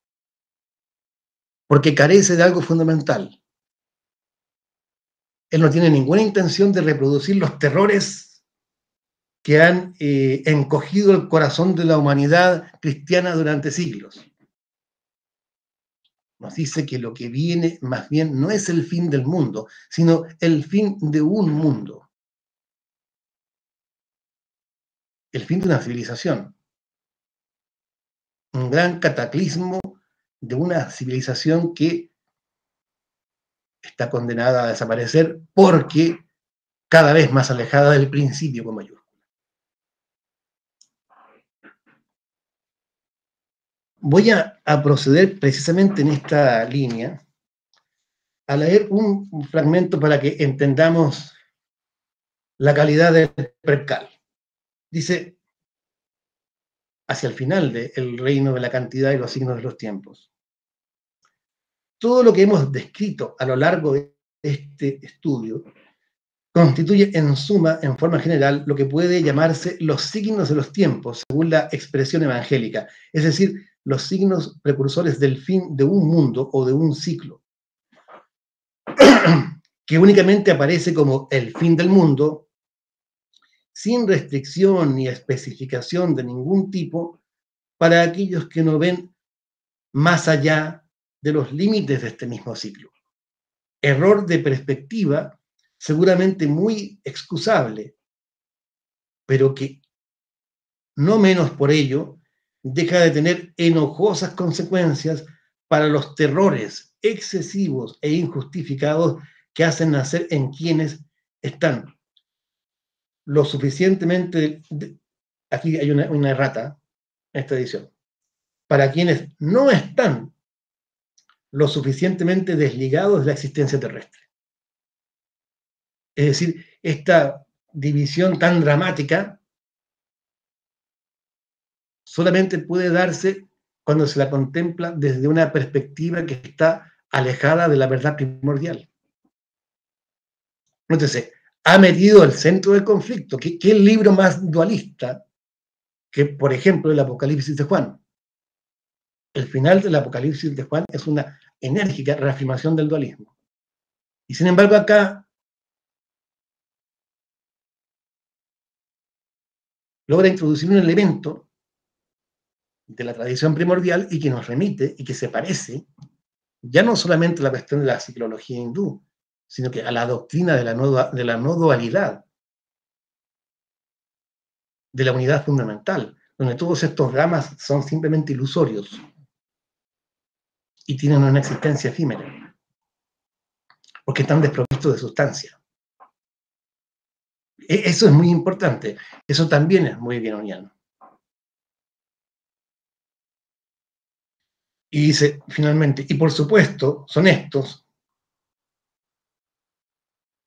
porque carece de algo fundamental. Él no tiene ninguna intención de reproducir los terrores que han eh, encogido el corazón de la humanidad cristiana durante siglos. Nos dice que lo que viene más bien no es el fin del mundo, sino el fin de un mundo. El fin de una civilización. Un gran cataclismo de una civilización que está condenada a desaparecer porque cada vez más alejada del principio con mayúscula. Voy a, proceder precisamente en esta línea a leer un, un fragmento para que entendamos la calidad del percal. Dice, hacia el final del reino de la cantidad y los signos de los tiempos. Todo lo que hemos descrito a lo largo de este estudio constituye en suma, en forma general, lo que puede llamarse los signos de los tiempos, según la expresión evangélica, es decir, los signos precursores del fin de un mundo o de un ciclo, que únicamente aparece como el fin del mundo sin restricción ni especificación de ningún tipo para aquellos que no ven más allá de los límites de este mismo ciclo. Error de perspectiva seguramente muy excusable, pero que no menos por ello deja de tener enojosas consecuencias para los terrores excesivos e injustificados que hacen nacer en quienes están lo suficientemente, aquí hay una, errata en esta edición, para quienes no están lo suficientemente desligados de la existencia terrestre. Es decir, esta división tan dramática solamente puede darse cuando se la contempla desde una perspectiva que está alejada de la verdad primordial. sé ha metido el centro del conflicto. ¿Qué, libro más dualista que, por ejemplo, el Apocalipsis de Juan? El final del Apocalipsis de Juan es una enérgica reafirmación del dualismo. Y sin embargo acá logra introducir un elemento de la tradición primordial y que nos remite y que se parece ya no solamente a la cuestión de la psicología hindú, sino que a la doctrina de la no, dualidad, de la unidad fundamental, donde todos estos gamas son simplemente ilusorios y tienen una existencia efímera, porque están desprovistos de sustancia. E, eso es muy importante, eso también es muy bienoniano. Y dice finalmente, y por supuesto son estos,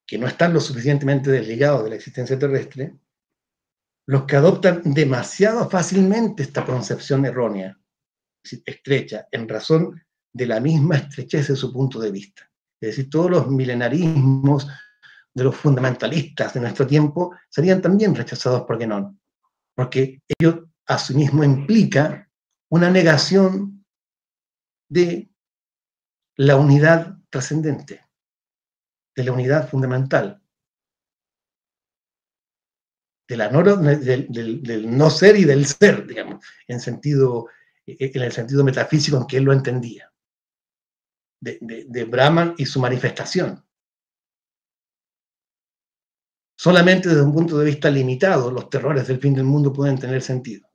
que no están lo suficientemente desligados de la existencia terrestre, los que adoptan demasiado fácilmente esta concepción errónea, estrecha, en razón de la misma estrechez de su punto de vista. Es decir, todos los milenarismos de los fundamentalistas de nuestro tiempo serían también rechazados por no porque ello a sí mismo implica una negación de la unidad trascendente de la unidad fundamental, del, no ser y del ser, digamos, en, sentido, e-, e-, en el sentido metafísico en que él lo entendía, de, de Brahman y su manifestación. Solamente desde un punto de vista limitado los terrores del fin del mundo pueden tener sentido.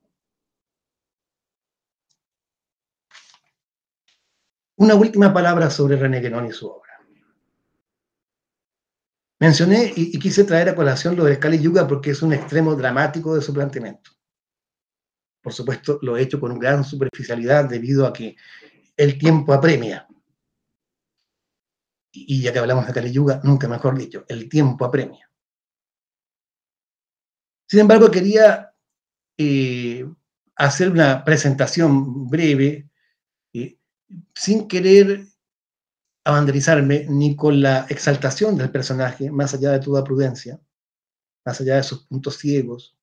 Una última palabra sobre René Guénon y su obra. Mencioné y, quise traer a colación lo de Kali Yuga porque es un extremo dramático de su planteamiento. Por supuesto, lo he hecho con gran superficialidad debido a que el tiempo apremia. Y, ya que hablamos de Kali Yuga, nunca mejor dicho, el tiempo apremia. Sin embargo, quería eh, hacer una presentación breve, eh, sin querer abanderizarme ni con la exaltación del personaje, más allá de toda prudencia, más allá de sus puntos ciegos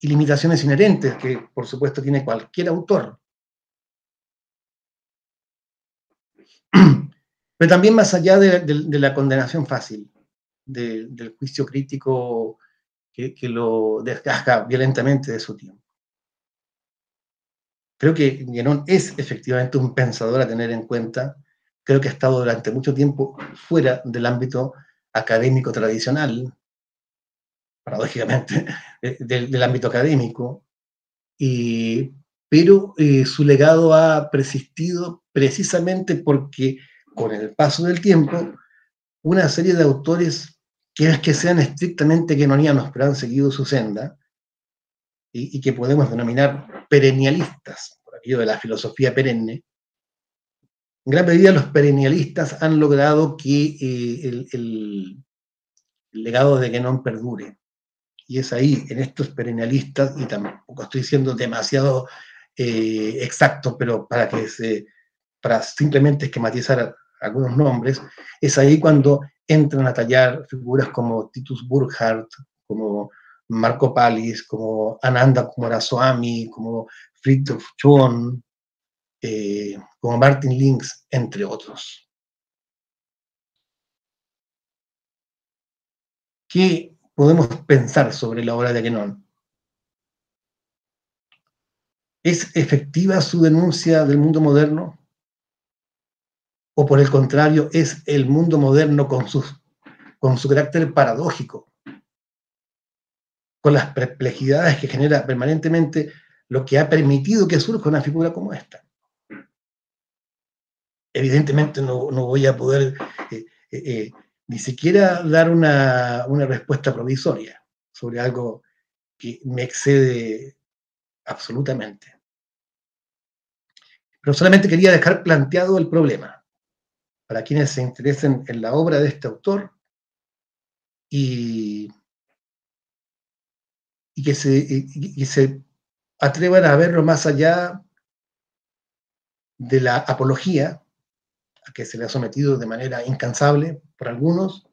y limitaciones inherentes que, por supuesto, tiene cualquier autor. Pero también más allá de, la condenación fácil, del juicio crítico que, lo desgaja violentamente de su tiempo. Creo que Guénon es efectivamente un pensador a tener en cuenta creo que ha estado durante mucho tiempo fuera del ámbito académico tradicional, paradójicamente, eh, del, ámbito académico, y, pero eh, su legado ha persistido precisamente porque con el paso del tiempo, una serie de autores que es que sean estrictamente kenonianos, pero han seguido su senda, y, y que podemos denominar perennialistas, por aquello de la filosofía perenne, en gran medida los perennialistas han logrado que eh, el, legado de Guénon perdure. Y es ahí, en estos perennialistas, y tampoco estoy siendo demasiado eh, exacto, pero para que se, para simplemente esquematizar algunos nombres, es ahí cuando entran a tallar figuras como Titus Burkhardt, como Marco Palis, como Ananda Kumaraswamy, como Fritz John, eh, como Martin Links, entre otros. ¿Qué podemos pensar sobre la obra de Aguenón? ¿Es efectiva su denuncia del mundo moderno? ¿O por el contrario, es el mundo moderno con, con su carácter paradójico? Con las perplejidades que genera permanentemente lo que ha permitido que surja una figura como esta evidentemente no, voy a poder eh, eh, eh, ni siquiera dar una, respuesta provisoria sobre algo que me excede absolutamente. Pero solamente quería dejar planteado el problema para quienes se interesen en la obra de este autor y, y que se, se atrevan a verlo más allá de la apología a que se le ha sometido de manera incansable por algunos,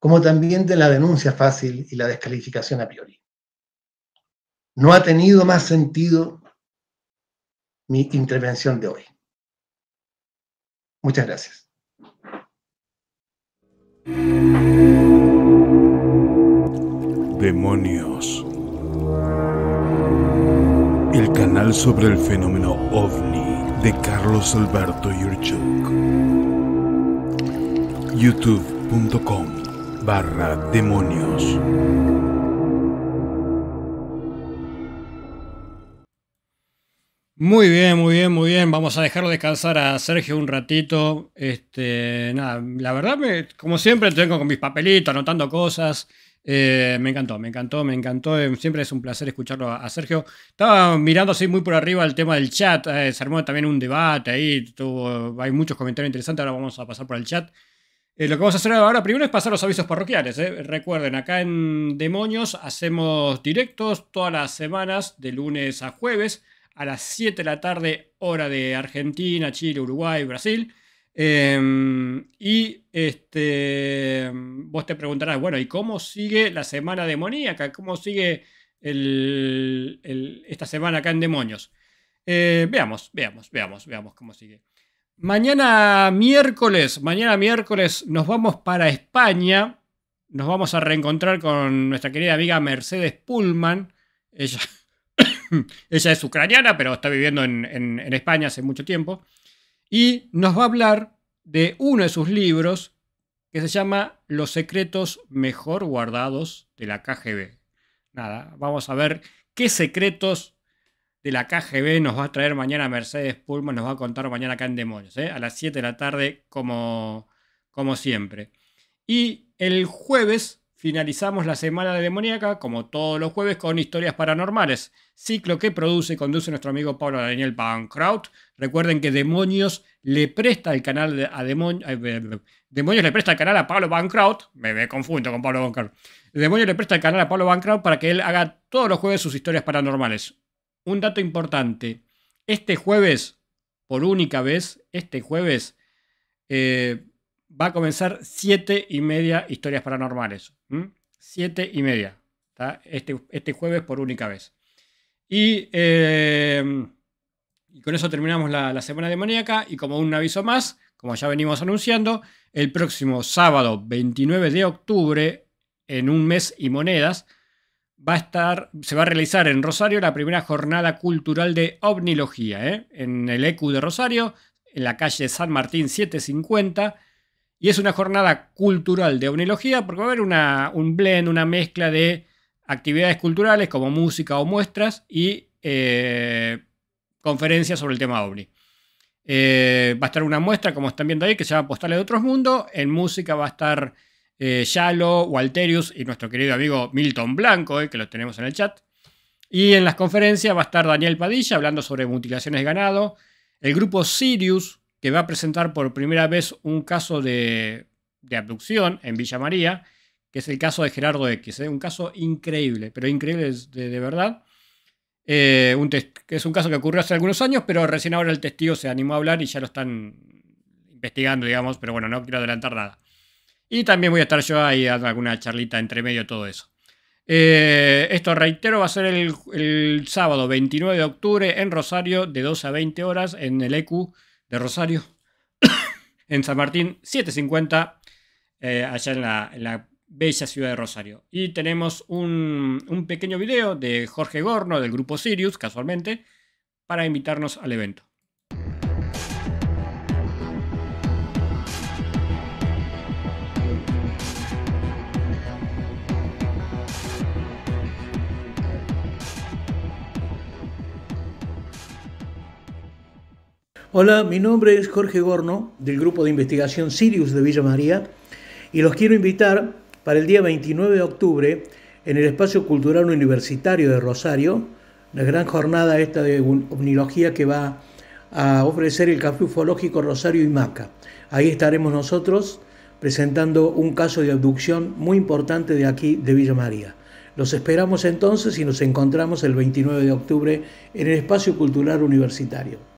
como también de la denuncia fácil y la descalificación a priori. No ha tenido más sentido mi intervención de hoy. Muchas gracias. Demonios. El canal sobre el fenómeno ovni de Carlos Alberto Yurchuk. youtube.com barra demonios. Muy bien, muy bien, muy bien. Vamos a dejarlo descansar a Sergio un ratito. Este, nada, la verdad, como siempre, tengo con mis papelitos, anotando cosas. Eh, me encantó, me encantó, me encantó. Eh, siempre es un placer escucharlo a, Sergio. Estaba mirando así muy por arriba el tema del chat. Eh, se armó también un debate ahí. hay muchos comentarios interesantes. Ahora vamos a pasar por el chat. lo que vamos a hacer ahora primero es pasar los avisos parroquiales. Recuerden, acá en Demonios hacemos directos todas las semanas, de lunes a jueves, a las 7 de la tarde, hora de Argentina, Chile, Uruguay, Brasil. Em, y este, mm, vos te preguntarás, bueno, ¿y cómo sigue la semana demoníaca? ¿Cómo sigue esta semana acá en demonios? Eh, veamos, veamos, veamos, veamos cómo sigue. Mañana miércoles, mañana miércoles nos vamos para España. Nos vamos a reencontrar con nuestra querida amiga Mercedes Pullman. Ella, es ucraniana, pero está viviendo en España hace mucho tiempo y nos va a hablar de uno de sus libros que se llama Los secretos mejor guardados de la KGB. Nada, vamos a ver qué secretos de la KGB nos va a traer mañana Mercedes Pullman, nos va a contar mañana acá en Demonios, ¿eh? a las 7 de la tarde como, como siempre. Y el jueves finalizamos la semana de demoníaca, como todos los jueves, con historias paranormales, ciclo que produce y conduce nuestro amigo Pablo Daniel Bancroft. Recuerden que Demonios le presta el canal a eh, Demonios le presta el canal a Pablo Bancroft, Me, me confundo con Pablo Bancraut. Demonios le presta el canal a Pablo Bancroft para que él haga todos los jueves sus historias paranormales. Un dato importante. Este jueves, por única vez, este jueves, eh, va a comenzar siete y media historias paranormales. Siete y media. Este, este jueves por única vez. Y, eh, con eso terminamos la, semana demoníaca. Y como un aviso más, como ya venimos anunciando, el próximo sábado 29 de octubre, en un mes y monedas, va a estar, se va a realizar en Rosario la primera jornada cultural de ovnilogía, ¿eh? en el ECU de Rosario, en la calle San Martín 750 y es una jornada cultural de onilogía porque va a haber una, un blend, una mezcla de actividades culturales como música o muestras y eh, conferencias sobre el tema ovni. Eh, va a estar una muestra, como están viendo ahí, que se llama Postales de Otros Mundos. En música va a estar eh, Yalo, Walterius y nuestro querido amigo Milton Blanco, que lo tenemos en el chat. Y en las conferencias va a estar Daniel Padilla hablando sobre mutilaciones de ganado. El grupo Sirius, que va a presentar por primera vez un caso de, abducción en Villa María, que es el caso de Gerardo X, ¿eh? un caso increíble, pero increíble de, verdad. Eh, que es un caso que ocurrió hace algunos años, pero recién ahora el testigo se animó a hablar y ya lo están investigando, digamos, pero bueno, no quiero adelantar nada. Y también voy a estar yo ahí dando alguna charlita entre medio de todo eso. Eh, esto, reitero, va a ser el, sábado 29 de octubre en Rosario de 12 a 20 horas en el EQ de Rosario, en San Martín 750, eh, allá en la, bella ciudad de Rosario. Y tenemos un, un pequeño video de Jorge Gorno del grupo Sirius, casualmente, para invitarnos al evento. Hola, mi nombre es Jorge Gorno del Grupo de Investigación Sirius de Villa María y los quiero invitar para el día 29 de octubre en el Espacio Cultural Universitario de Rosario, la gran jornada esta de omnilogía que va a ofrecer el Café Ufológico Rosario y Maca. Ahí estaremos nosotros presentando un caso de abducción muy importante de aquí, de Villa María. Los esperamos entonces y nos encontramos el 29 de octubre en el Espacio Cultural Universitario.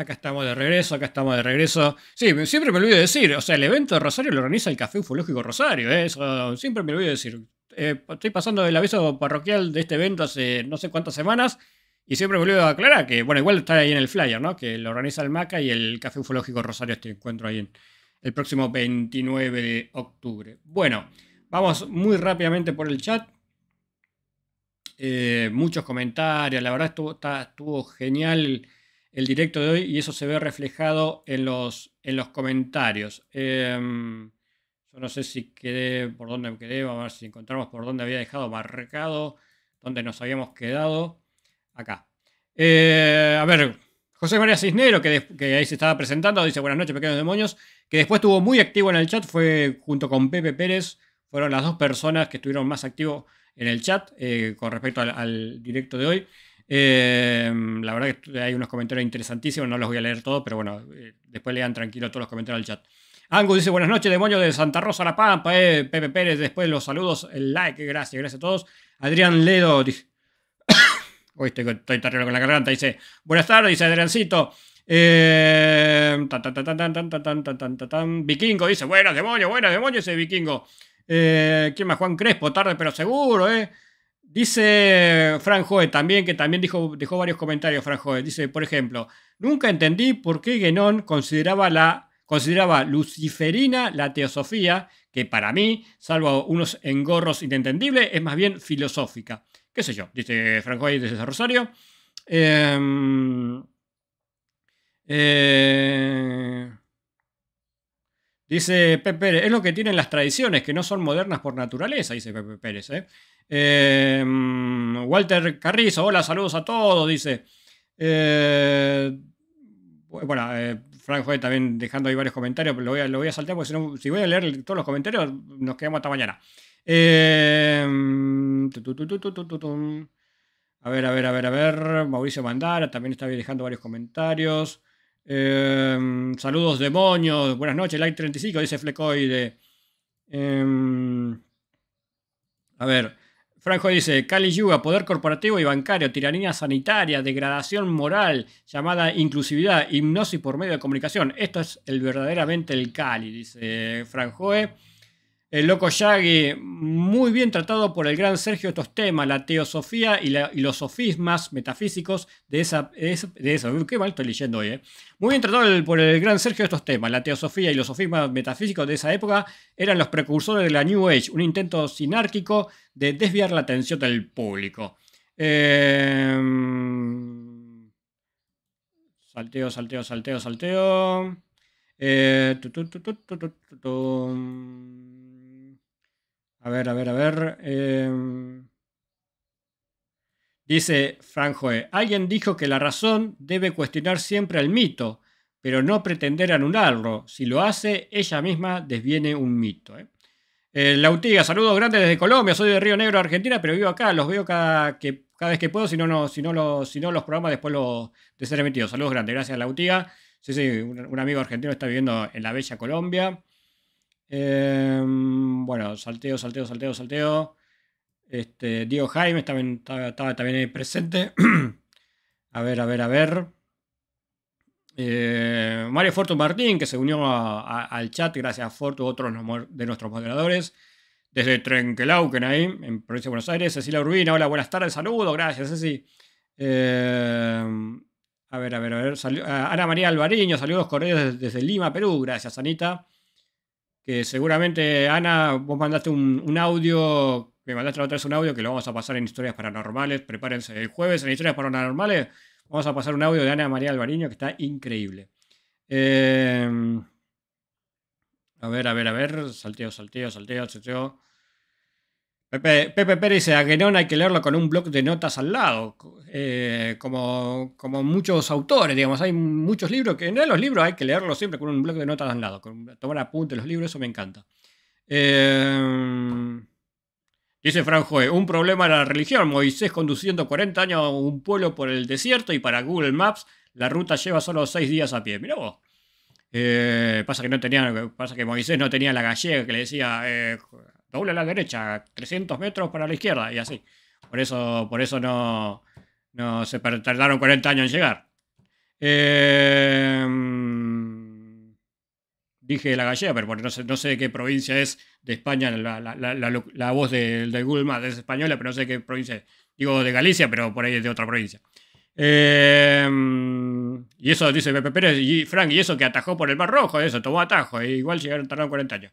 Acá estamos de regreso, acá estamos de regreso. Sí, siempre me olvido de decir, o sea, el evento de Rosario lo organiza el Café Ufológico Rosario, ¿eh? eso siempre me olvido de decir. Eh, estoy pasando el aviso parroquial de este evento hace no sé cuántas semanas y siempre me olvido de aclarar que, bueno, igual está ahí en el flyer, ¿no? Que lo organiza el MACA y el Café Ufológico Rosario este encuentro ahí en el próximo 29 de octubre. Bueno, vamos muy rápidamente por el chat. Eh, muchos comentarios, la verdad estuvo genial el directo de hoy y eso se ve reflejado en los, en los comentarios. Em, yo no sé si quedé, por dónde me quedé, vamos a ver si encontramos por dónde había dejado marcado, dónde nos habíamos quedado. Acá. Eh, a ver, José María Cisnero, que, ahí se estaba presentando, dice buenas noches, pequeños demonios, que después estuvo muy activo en el chat, fue junto con Pepe Pérez, fueron las dos personas que estuvieron más activos en el chat eh, con respecto al directo de hoy. Em, la verdad que hay unos comentarios interesantísimos, no los voy a leer todos, pero bueno, eh, después lean tranquilo todos los comentarios del chat. Angus dice, buenas noches, demonios de Santa Rosa La Pampa, eh, Pepe Pérez, después los saludos, el like, gracias, gracias a todos. Adrián Ledo dice, hoy estoy, estoy terrible con la garganta, dice, buenas tardes, dice Adriancito. vikingo dice, buenas demonio, buenas demonio, dice Vikingo. Eh, ¿Quién más? Juan Crespo, tarde pero seguro, ¿eh? Dice Frank también, que también dijo, dejó varios comentarios, Frank Dice, por ejemplo, nunca entendí por qué Genón consideraba, la, consideraba luciferina la teosofía, que para mí, salvo unos engorros inentendibles, es más bien filosófica. ¿Qué sé yo? Dice Frank Joe desde Rosario. Em, eh, dice Pepe Pérez, es lo que tienen las tradiciones, que no son modernas por naturaleza, dice Pepe Pérez. Eh. Em, Walter Carrizo, hola, saludos a todos, dice. Eh, bueno, eh, Frank también dejando ahí varios comentarios, lo voy a, lo saltar porque si, voy a leer todos los comentarios nos quedamos hasta mañana. Em, a ver, a ver, a ver, a ver. Mauricio Mandara también está dejando varios comentarios. Em, saludos demonios, buenas noches, like 35, dice Flecoide. a ver, Franjo dice, Cali Yuga, poder corporativo y bancario, tiranía sanitaria, degradación moral, llamada inclusividad, hipnosis por medio de comunicación. Esto es el, verdaderamente el Cali, dice Franjoe. El loco Yagi, muy bien tratado por el gran Sergio estos temas, la teosofía y, la, los sofismas metafísicos de esa... De qué mal estoy leyendo hoy, eh. Muy bien tratado por el gran Sergio estos temas, la teosofía y los sofismas metafísicos de esa época eran los precursores de la New Age, un intento sinárquico de desviar la atención del público. Em, salteo, salteo, salteo, salteo. Eh, a ver, a ver, a ver. Em, dice Franjoe, alguien dijo que la razón debe cuestionar siempre al mito, pero no pretender anularlo. Si lo hace, ella misma desviene un mito. ¿eh? Eh, Lautiga, saludos grandes desde Colombia, soy de Río Negro, Argentina, pero vivo acá, los veo cada, que, cada vez que puedo, si no, no, los, los programas después los de ser emitidos. Saludos grandes, gracias Lautiga. Sí, sí, un, amigo argentino está viviendo en la bella Colombia. Em, bueno, salteo, salteo, salteo, salteo. Este, Diego Jaime también, está, también presente. a ver, a ver, a ver. Eh, Mario Fortu Martín, que se unió al chat, gracias a Fortu, otros de nuestros moderadores. Desde Trenquelauquen, ahí, en provincia de Buenos Aires. Cecilia Urbina, hola, buenas tardes, saludos, gracias, Ceci. Eh, a ver, a ver, a ver. Ana María Alvariño, saludos correos desde, Lima, Perú. Gracias, Anita. Que seguramente, Ana, vos mandaste un, un audio, me mandaste la otra vez un audio que lo vamos a pasar en Historias Paranormales. Prepárense el jueves en Historias Paranormales Vamos a pasar un audio de Ana María Alvariño que está increíble. Em, a ver, a ver, a ver. Salteo, salteo, salteo, salteo. Pepe, Pérez dice, a hay que leerlo con un bloc de notas al lado, eh, como, como muchos autores, digamos, hay muchos libros, que en los libros hay que leerlos siempre con un blog de notas al lado, tomar apuntes los libros, eso me encanta. Eh, Dice Franjoe, eh, un problema de la religión, Moisés conduciendo 40 años un pueblo por el desierto y para Google Maps la ruta lleva solo 6 días a pie. Mira vos. Eh, pasa que no tenía, pasa que Moisés no tenía la gallega que le decía eh, doble a la derecha, 300 metros para la izquierda y así. Por eso, por eso no, no se tardaron 40 años en llegar. Eh, dije de la gallega, pero no sé, no sé qué provincia es de España, la, voz de Gulma es española, pero no sé qué provincia es. Digo de Galicia, pero por ahí es de otra provincia. Em, y eso dice Pepe Pérez y Frank, y eso que atajó por el Mar Rojo, eso, tomó atajo, e igual llegaron, tardaron 40 años.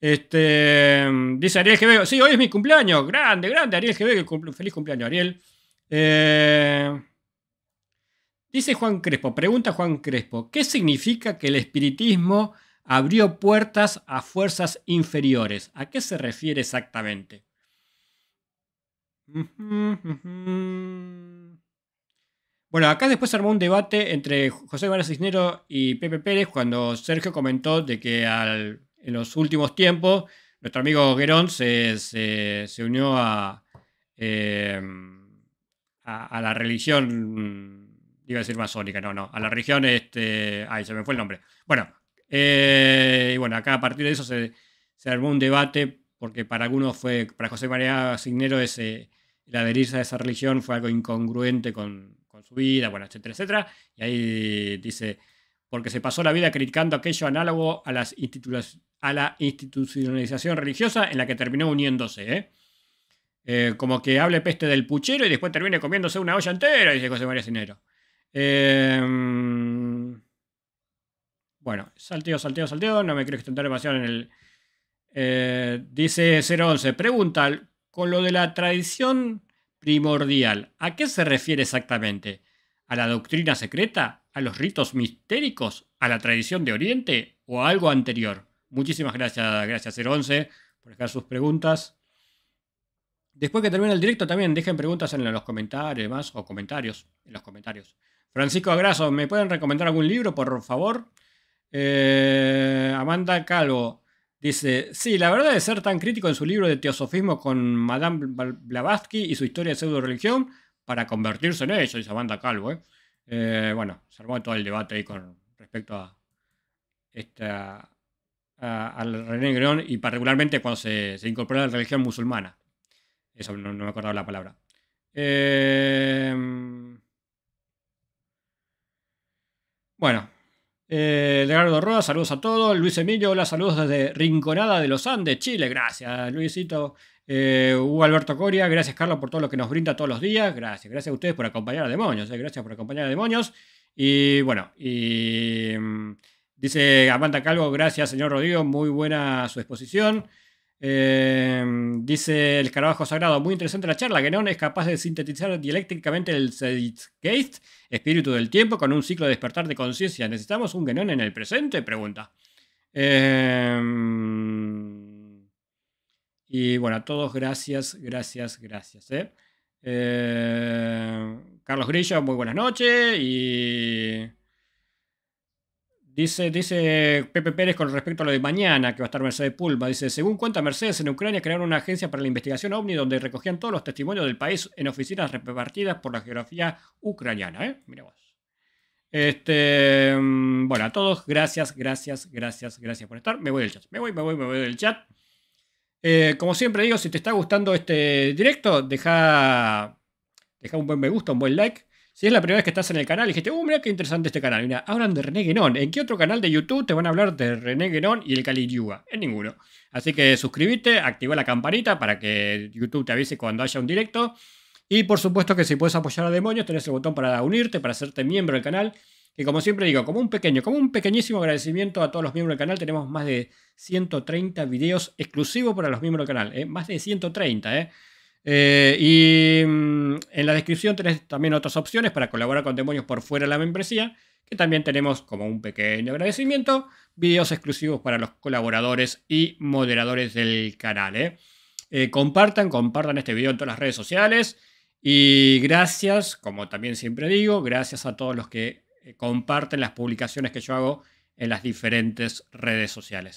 Este, em, dice Ariel Gb sí, hoy es mi cumpleaños, grande, grande, Ariel Gb feliz cumpleaños, Ariel. Em, dice Juan Crespo, pregunta Juan Crespo, ¿qué significa que el espiritismo abrió puertas a fuerzas inferiores. ¿A qué se refiere exactamente? Bueno, acá después se armó un debate entre José María Cisnero y Pepe Pérez cuando Sergio comentó de que en los últimos tiempos nuestro amigo Guerón se, unió em, a, a, la religión, iba a decir masónica, no, no, a la religión, este, ay, se me fue el nombre. Bueno, eh, y bueno, acá a partir de eso se, se, armó un debate, porque para algunos fue, para José María Signero, ese, el adherirse a esa religión fue algo incongruente con, su vida, bueno, etcétera, etcétera. Y ahí dice, porque se pasó la vida criticando aquello análogo a, las a la institucionalización religiosa en la que terminó uniéndose, ¿eh? Eh, como que hable peste del puchero y después termine comiéndose una olla entera, dice José María Cinero. Eh, bueno, salteo, salteo, salteo. No me quiero extender demasiado en el. Eh, dice 011. Pregunta: con lo de la tradición primordial, ¿a qué se refiere exactamente? ¿A la doctrina secreta? ¿A los ritos mistéricos? ¿A la tradición de Oriente? ¿O a algo anterior? Muchísimas gracias, gracias 011 por dejar sus preguntas. Después que termine el directo, también dejen preguntas en los comentarios más, o comentarios, en los comentarios. Francisco Agraso, ¿me pueden recomendar algún libro, por favor? Eh, Amanda Calvo dice: Sí, la verdad de ser tan crítico en su libro de teosofismo con Madame Blavatsky y su historia de pseudo-religión para convertirse en ella, dice Amanda Calvo. ¿eh? Eh, bueno, se armó todo el debate ahí con respecto a esta. Al René Grón y particularmente cuando se, se incorporó a la religión musulmana. Eso no, no me acordaba la palabra. Mm. bueno, eh, Roa, saludos a todos. Luis Emilio, hola, saludos desde Rinconada de los Andes, Chile. Gracias, Luisito. Eh, Hugo Alberto Coria, gracias, Carlos, por todo lo que nos brinda todos los días. Gracias, gracias a ustedes por acompañar a demonios. Eh, gracias por acompañar a demonios. Y bueno, y, mm, dice Amanda Calvo, gracias, señor Rodrigo. Muy buena su exposición. Em, dice el carabajo sagrado, muy interesante la charla. Genón es capaz de sintetizar dialécticamente el Zeitgeist, espíritu del tiempo, con un ciclo de despertar de conciencia. ¿Necesitamos un Genón en el presente? Pregunta. Em, y bueno, a todos gracias, gracias, gracias. ¿eh? Em, Carlos Grillo, muy buenas noches y... Dice, Pepe Pérez con respecto a lo de mañana, que va a estar Mercedes Pulva. Dice, según cuenta Mercedes, en Ucrania crearon una agencia para la investigación OVNI donde recogían todos los testimonios del país en oficinas repartidas por la geografía ucraniana. ¿eh? Este, mm, bueno, a todos, gracias, gracias, gracias, gracias por estar. Me voy del chat. Me voy, me voy, me voy del chat. Eh, como siempre digo, si te está gustando este directo, deja, deja un buen me gusta, un buen like. Si es la primera vez que estás en el canal y dijiste, uh, mira qué interesante este canal, mira, hablan de René Guénon. ¿En qué otro canal de YouTube te van a hablar de René Guénon y el Cali Yuga? En ninguno. Así que suscríbete, activa la campanita para que YouTube te avise cuando haya un directo. Y por supuesto que si puedes apoyar a Demonios, tenés el botón para unirte, para hacerte miembro del canal. Y como siempre digo, como un pequeño, como un pequeñísimo agradecimiento a todos los miembros del canal, tenemos más de 130 videos exclusivos para los miembros del canal, ¿eh? más de 130, ¿eh? Eh, y mm, en la descripción tenés también otras opciones para colaborar con demonios por fuera de la membresía, que también tenemos como un pequeño agradecimiento, videos exclusivos para los colaboradores y moderadores del canal. ¿eh? Eh, compartan, compartan este video en todas las redes sociales y gracias, como también siempre digo, gracias a todos los que comparten las publicaciones que yo hago en las diferentes redes sociales.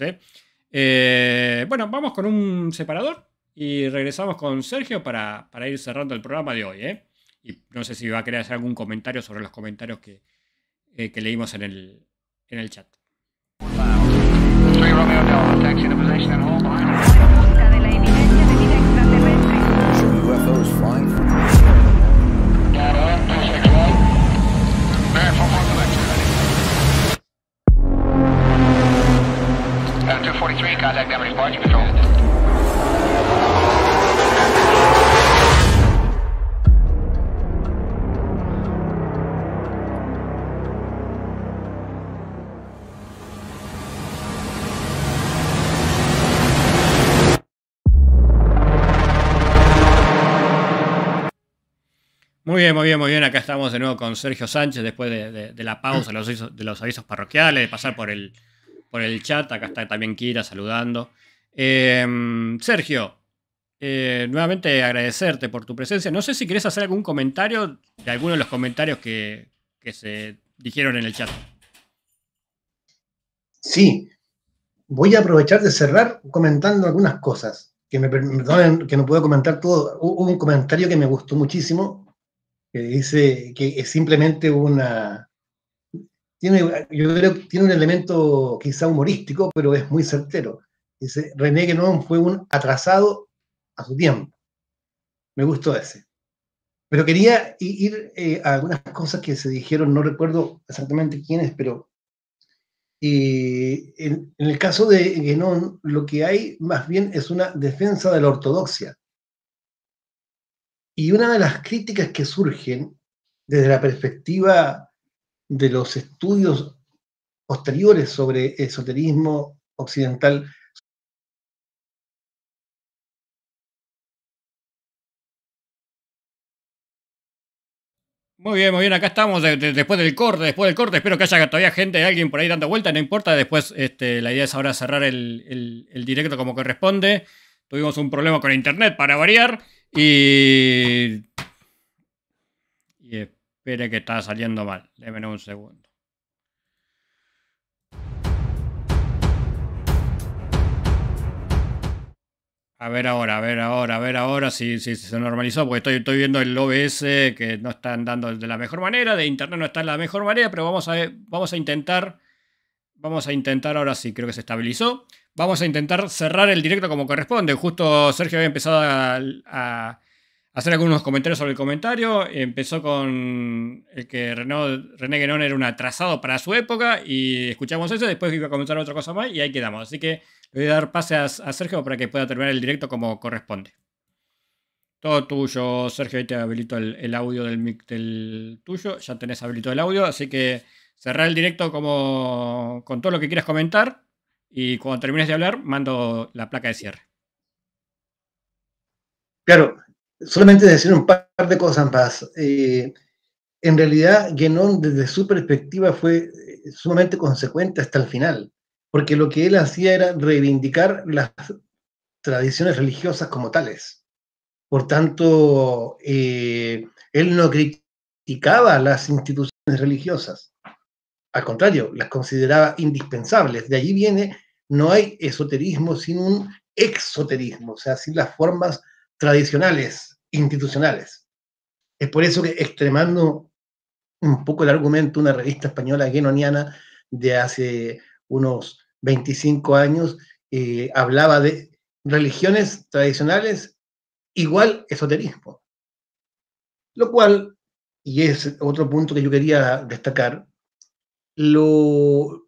bueno, vamos con un separador y regresamos con Sergio para, ir cerrando el programa de hoy. ¿eh? Y no sé si va a querer hacer algún comentario sobre los comentarios que, eh, leímos en el, en el chat. Muy bien, muy bien, muy bien. Acá estamos de nuevo con Sergio Sánchez después de, la pausa de los, avisos, parroquiales, de pasar por el, por el chat. Acá está también Kira saludando. Eh, Sergio, eh, nuevamente agradecerte por tu presencia. No sé si quieres hacer algún comentario de alguno de los comentarios que, que se dijeron en el chat. Sí, voy a aprovechar de cerrar comentando algunas cosas. Que me perdonen que no puedo comentar todo. Hubo un comentario que me gustó muchísimo que dice que es simplemente una... Tiene, yo creo que tiene un elemento quizá humorístico, pero es muy certero. Dice, René Guénon fue un atrasado a su tiempo. Me gustó ese. Pero quería ir eh, a algunas cosas que se dijeron, no recuerdo exactamente quiénes, pero y en, en, el caso de Guénon, lo que hay más bien es una defensa de la ortodoxia. Y una de las críticas que surgen desde la perspectiva de los estudios posteriores sobre esoterismo occidental Muy bien, muy bien, acá estamos después del corte, después del corte, espero que haya todavía gente, alguien por ahí dando vuelta, no importa, después este, la idea es ahora cerrar el directo como corresponde. Tuvimos un problema con internet para variar. Y... espere que está saliendo mal. déme un segundo. A ver ahora, a ver ahora, a ver ahora si, se normalizó, porque estoy, viendo el OBS que no está andando de la mejor manera, de internet no está en la mejor manera, pero vamos a, vamos a intentar, vamos a intentar ahora sí, creo que se estabilizó. Vamos a intentar cerrar el directo como corresponde. Justo Sergio había empezado a, hacer algunos comentarios sobre el comentario. Empezó con el que René Guénon era un atrasado para su época y escuchamos eso. Después iba a comenzar otra cosa más y ahí quedamos. Así que le voy a dar pase a, Sergio para que pueda terminar el directo como corresponde. Todo tuyo, Sergio. Ahí te habilito el, audio del mic del tuyo. Ya tenés habilitado el audio, así que cerrar el directo con todo lo que quieras comentar. Y cuando termines de hablar, mando la placa de cierre. Claro, solamente decir un par de cosas más. Eh, en realidad, Genón, desde su perspectiva, fue eh, sumamente consecuente hasta el final, porque lo que él hacía era reivindicar las tradiciones religiosas como tales. Por tanto, eh, él no criticaba las instituciones religiosas, al contrario, las consideraba indispensables. De allí viene no hay esoterismo sin un exoterismo, o sea, sin las formas tradicionales, institucionales. Es por eso que extremando un poco el argumento, una revista española guenoniana de hace unos 25 años eh, hablaba de religiones tradicionales igual esoterismo. Lo cual, y es otro punto que yo quería destacar, lo,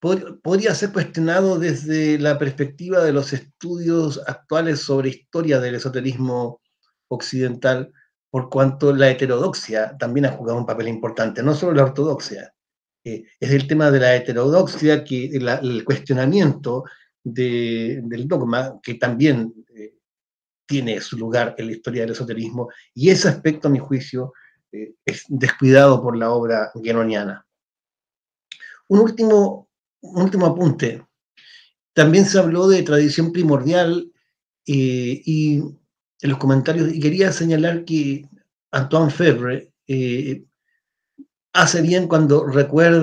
podría ser cuestionado desde la perspectiva de los estudios actuales sobre historia del esoterismo occidental, por cuanto la heterodoxia también ha jugado un papel importante, no solo la ortodoxia. Eh, es el tema de la heterodoxia, que el cuestionamiento del dogma, que también eh, tiene su lugar en la historia del esoterismo, y ese aspecto, a mi juicio, eh, es descuidado por la obra gueroniana. Un último un último apunte. También se habló de tradición primordial eh, y en los comentarios, y quería señalar que Antoine Febre eh, hace bien cuando recuerda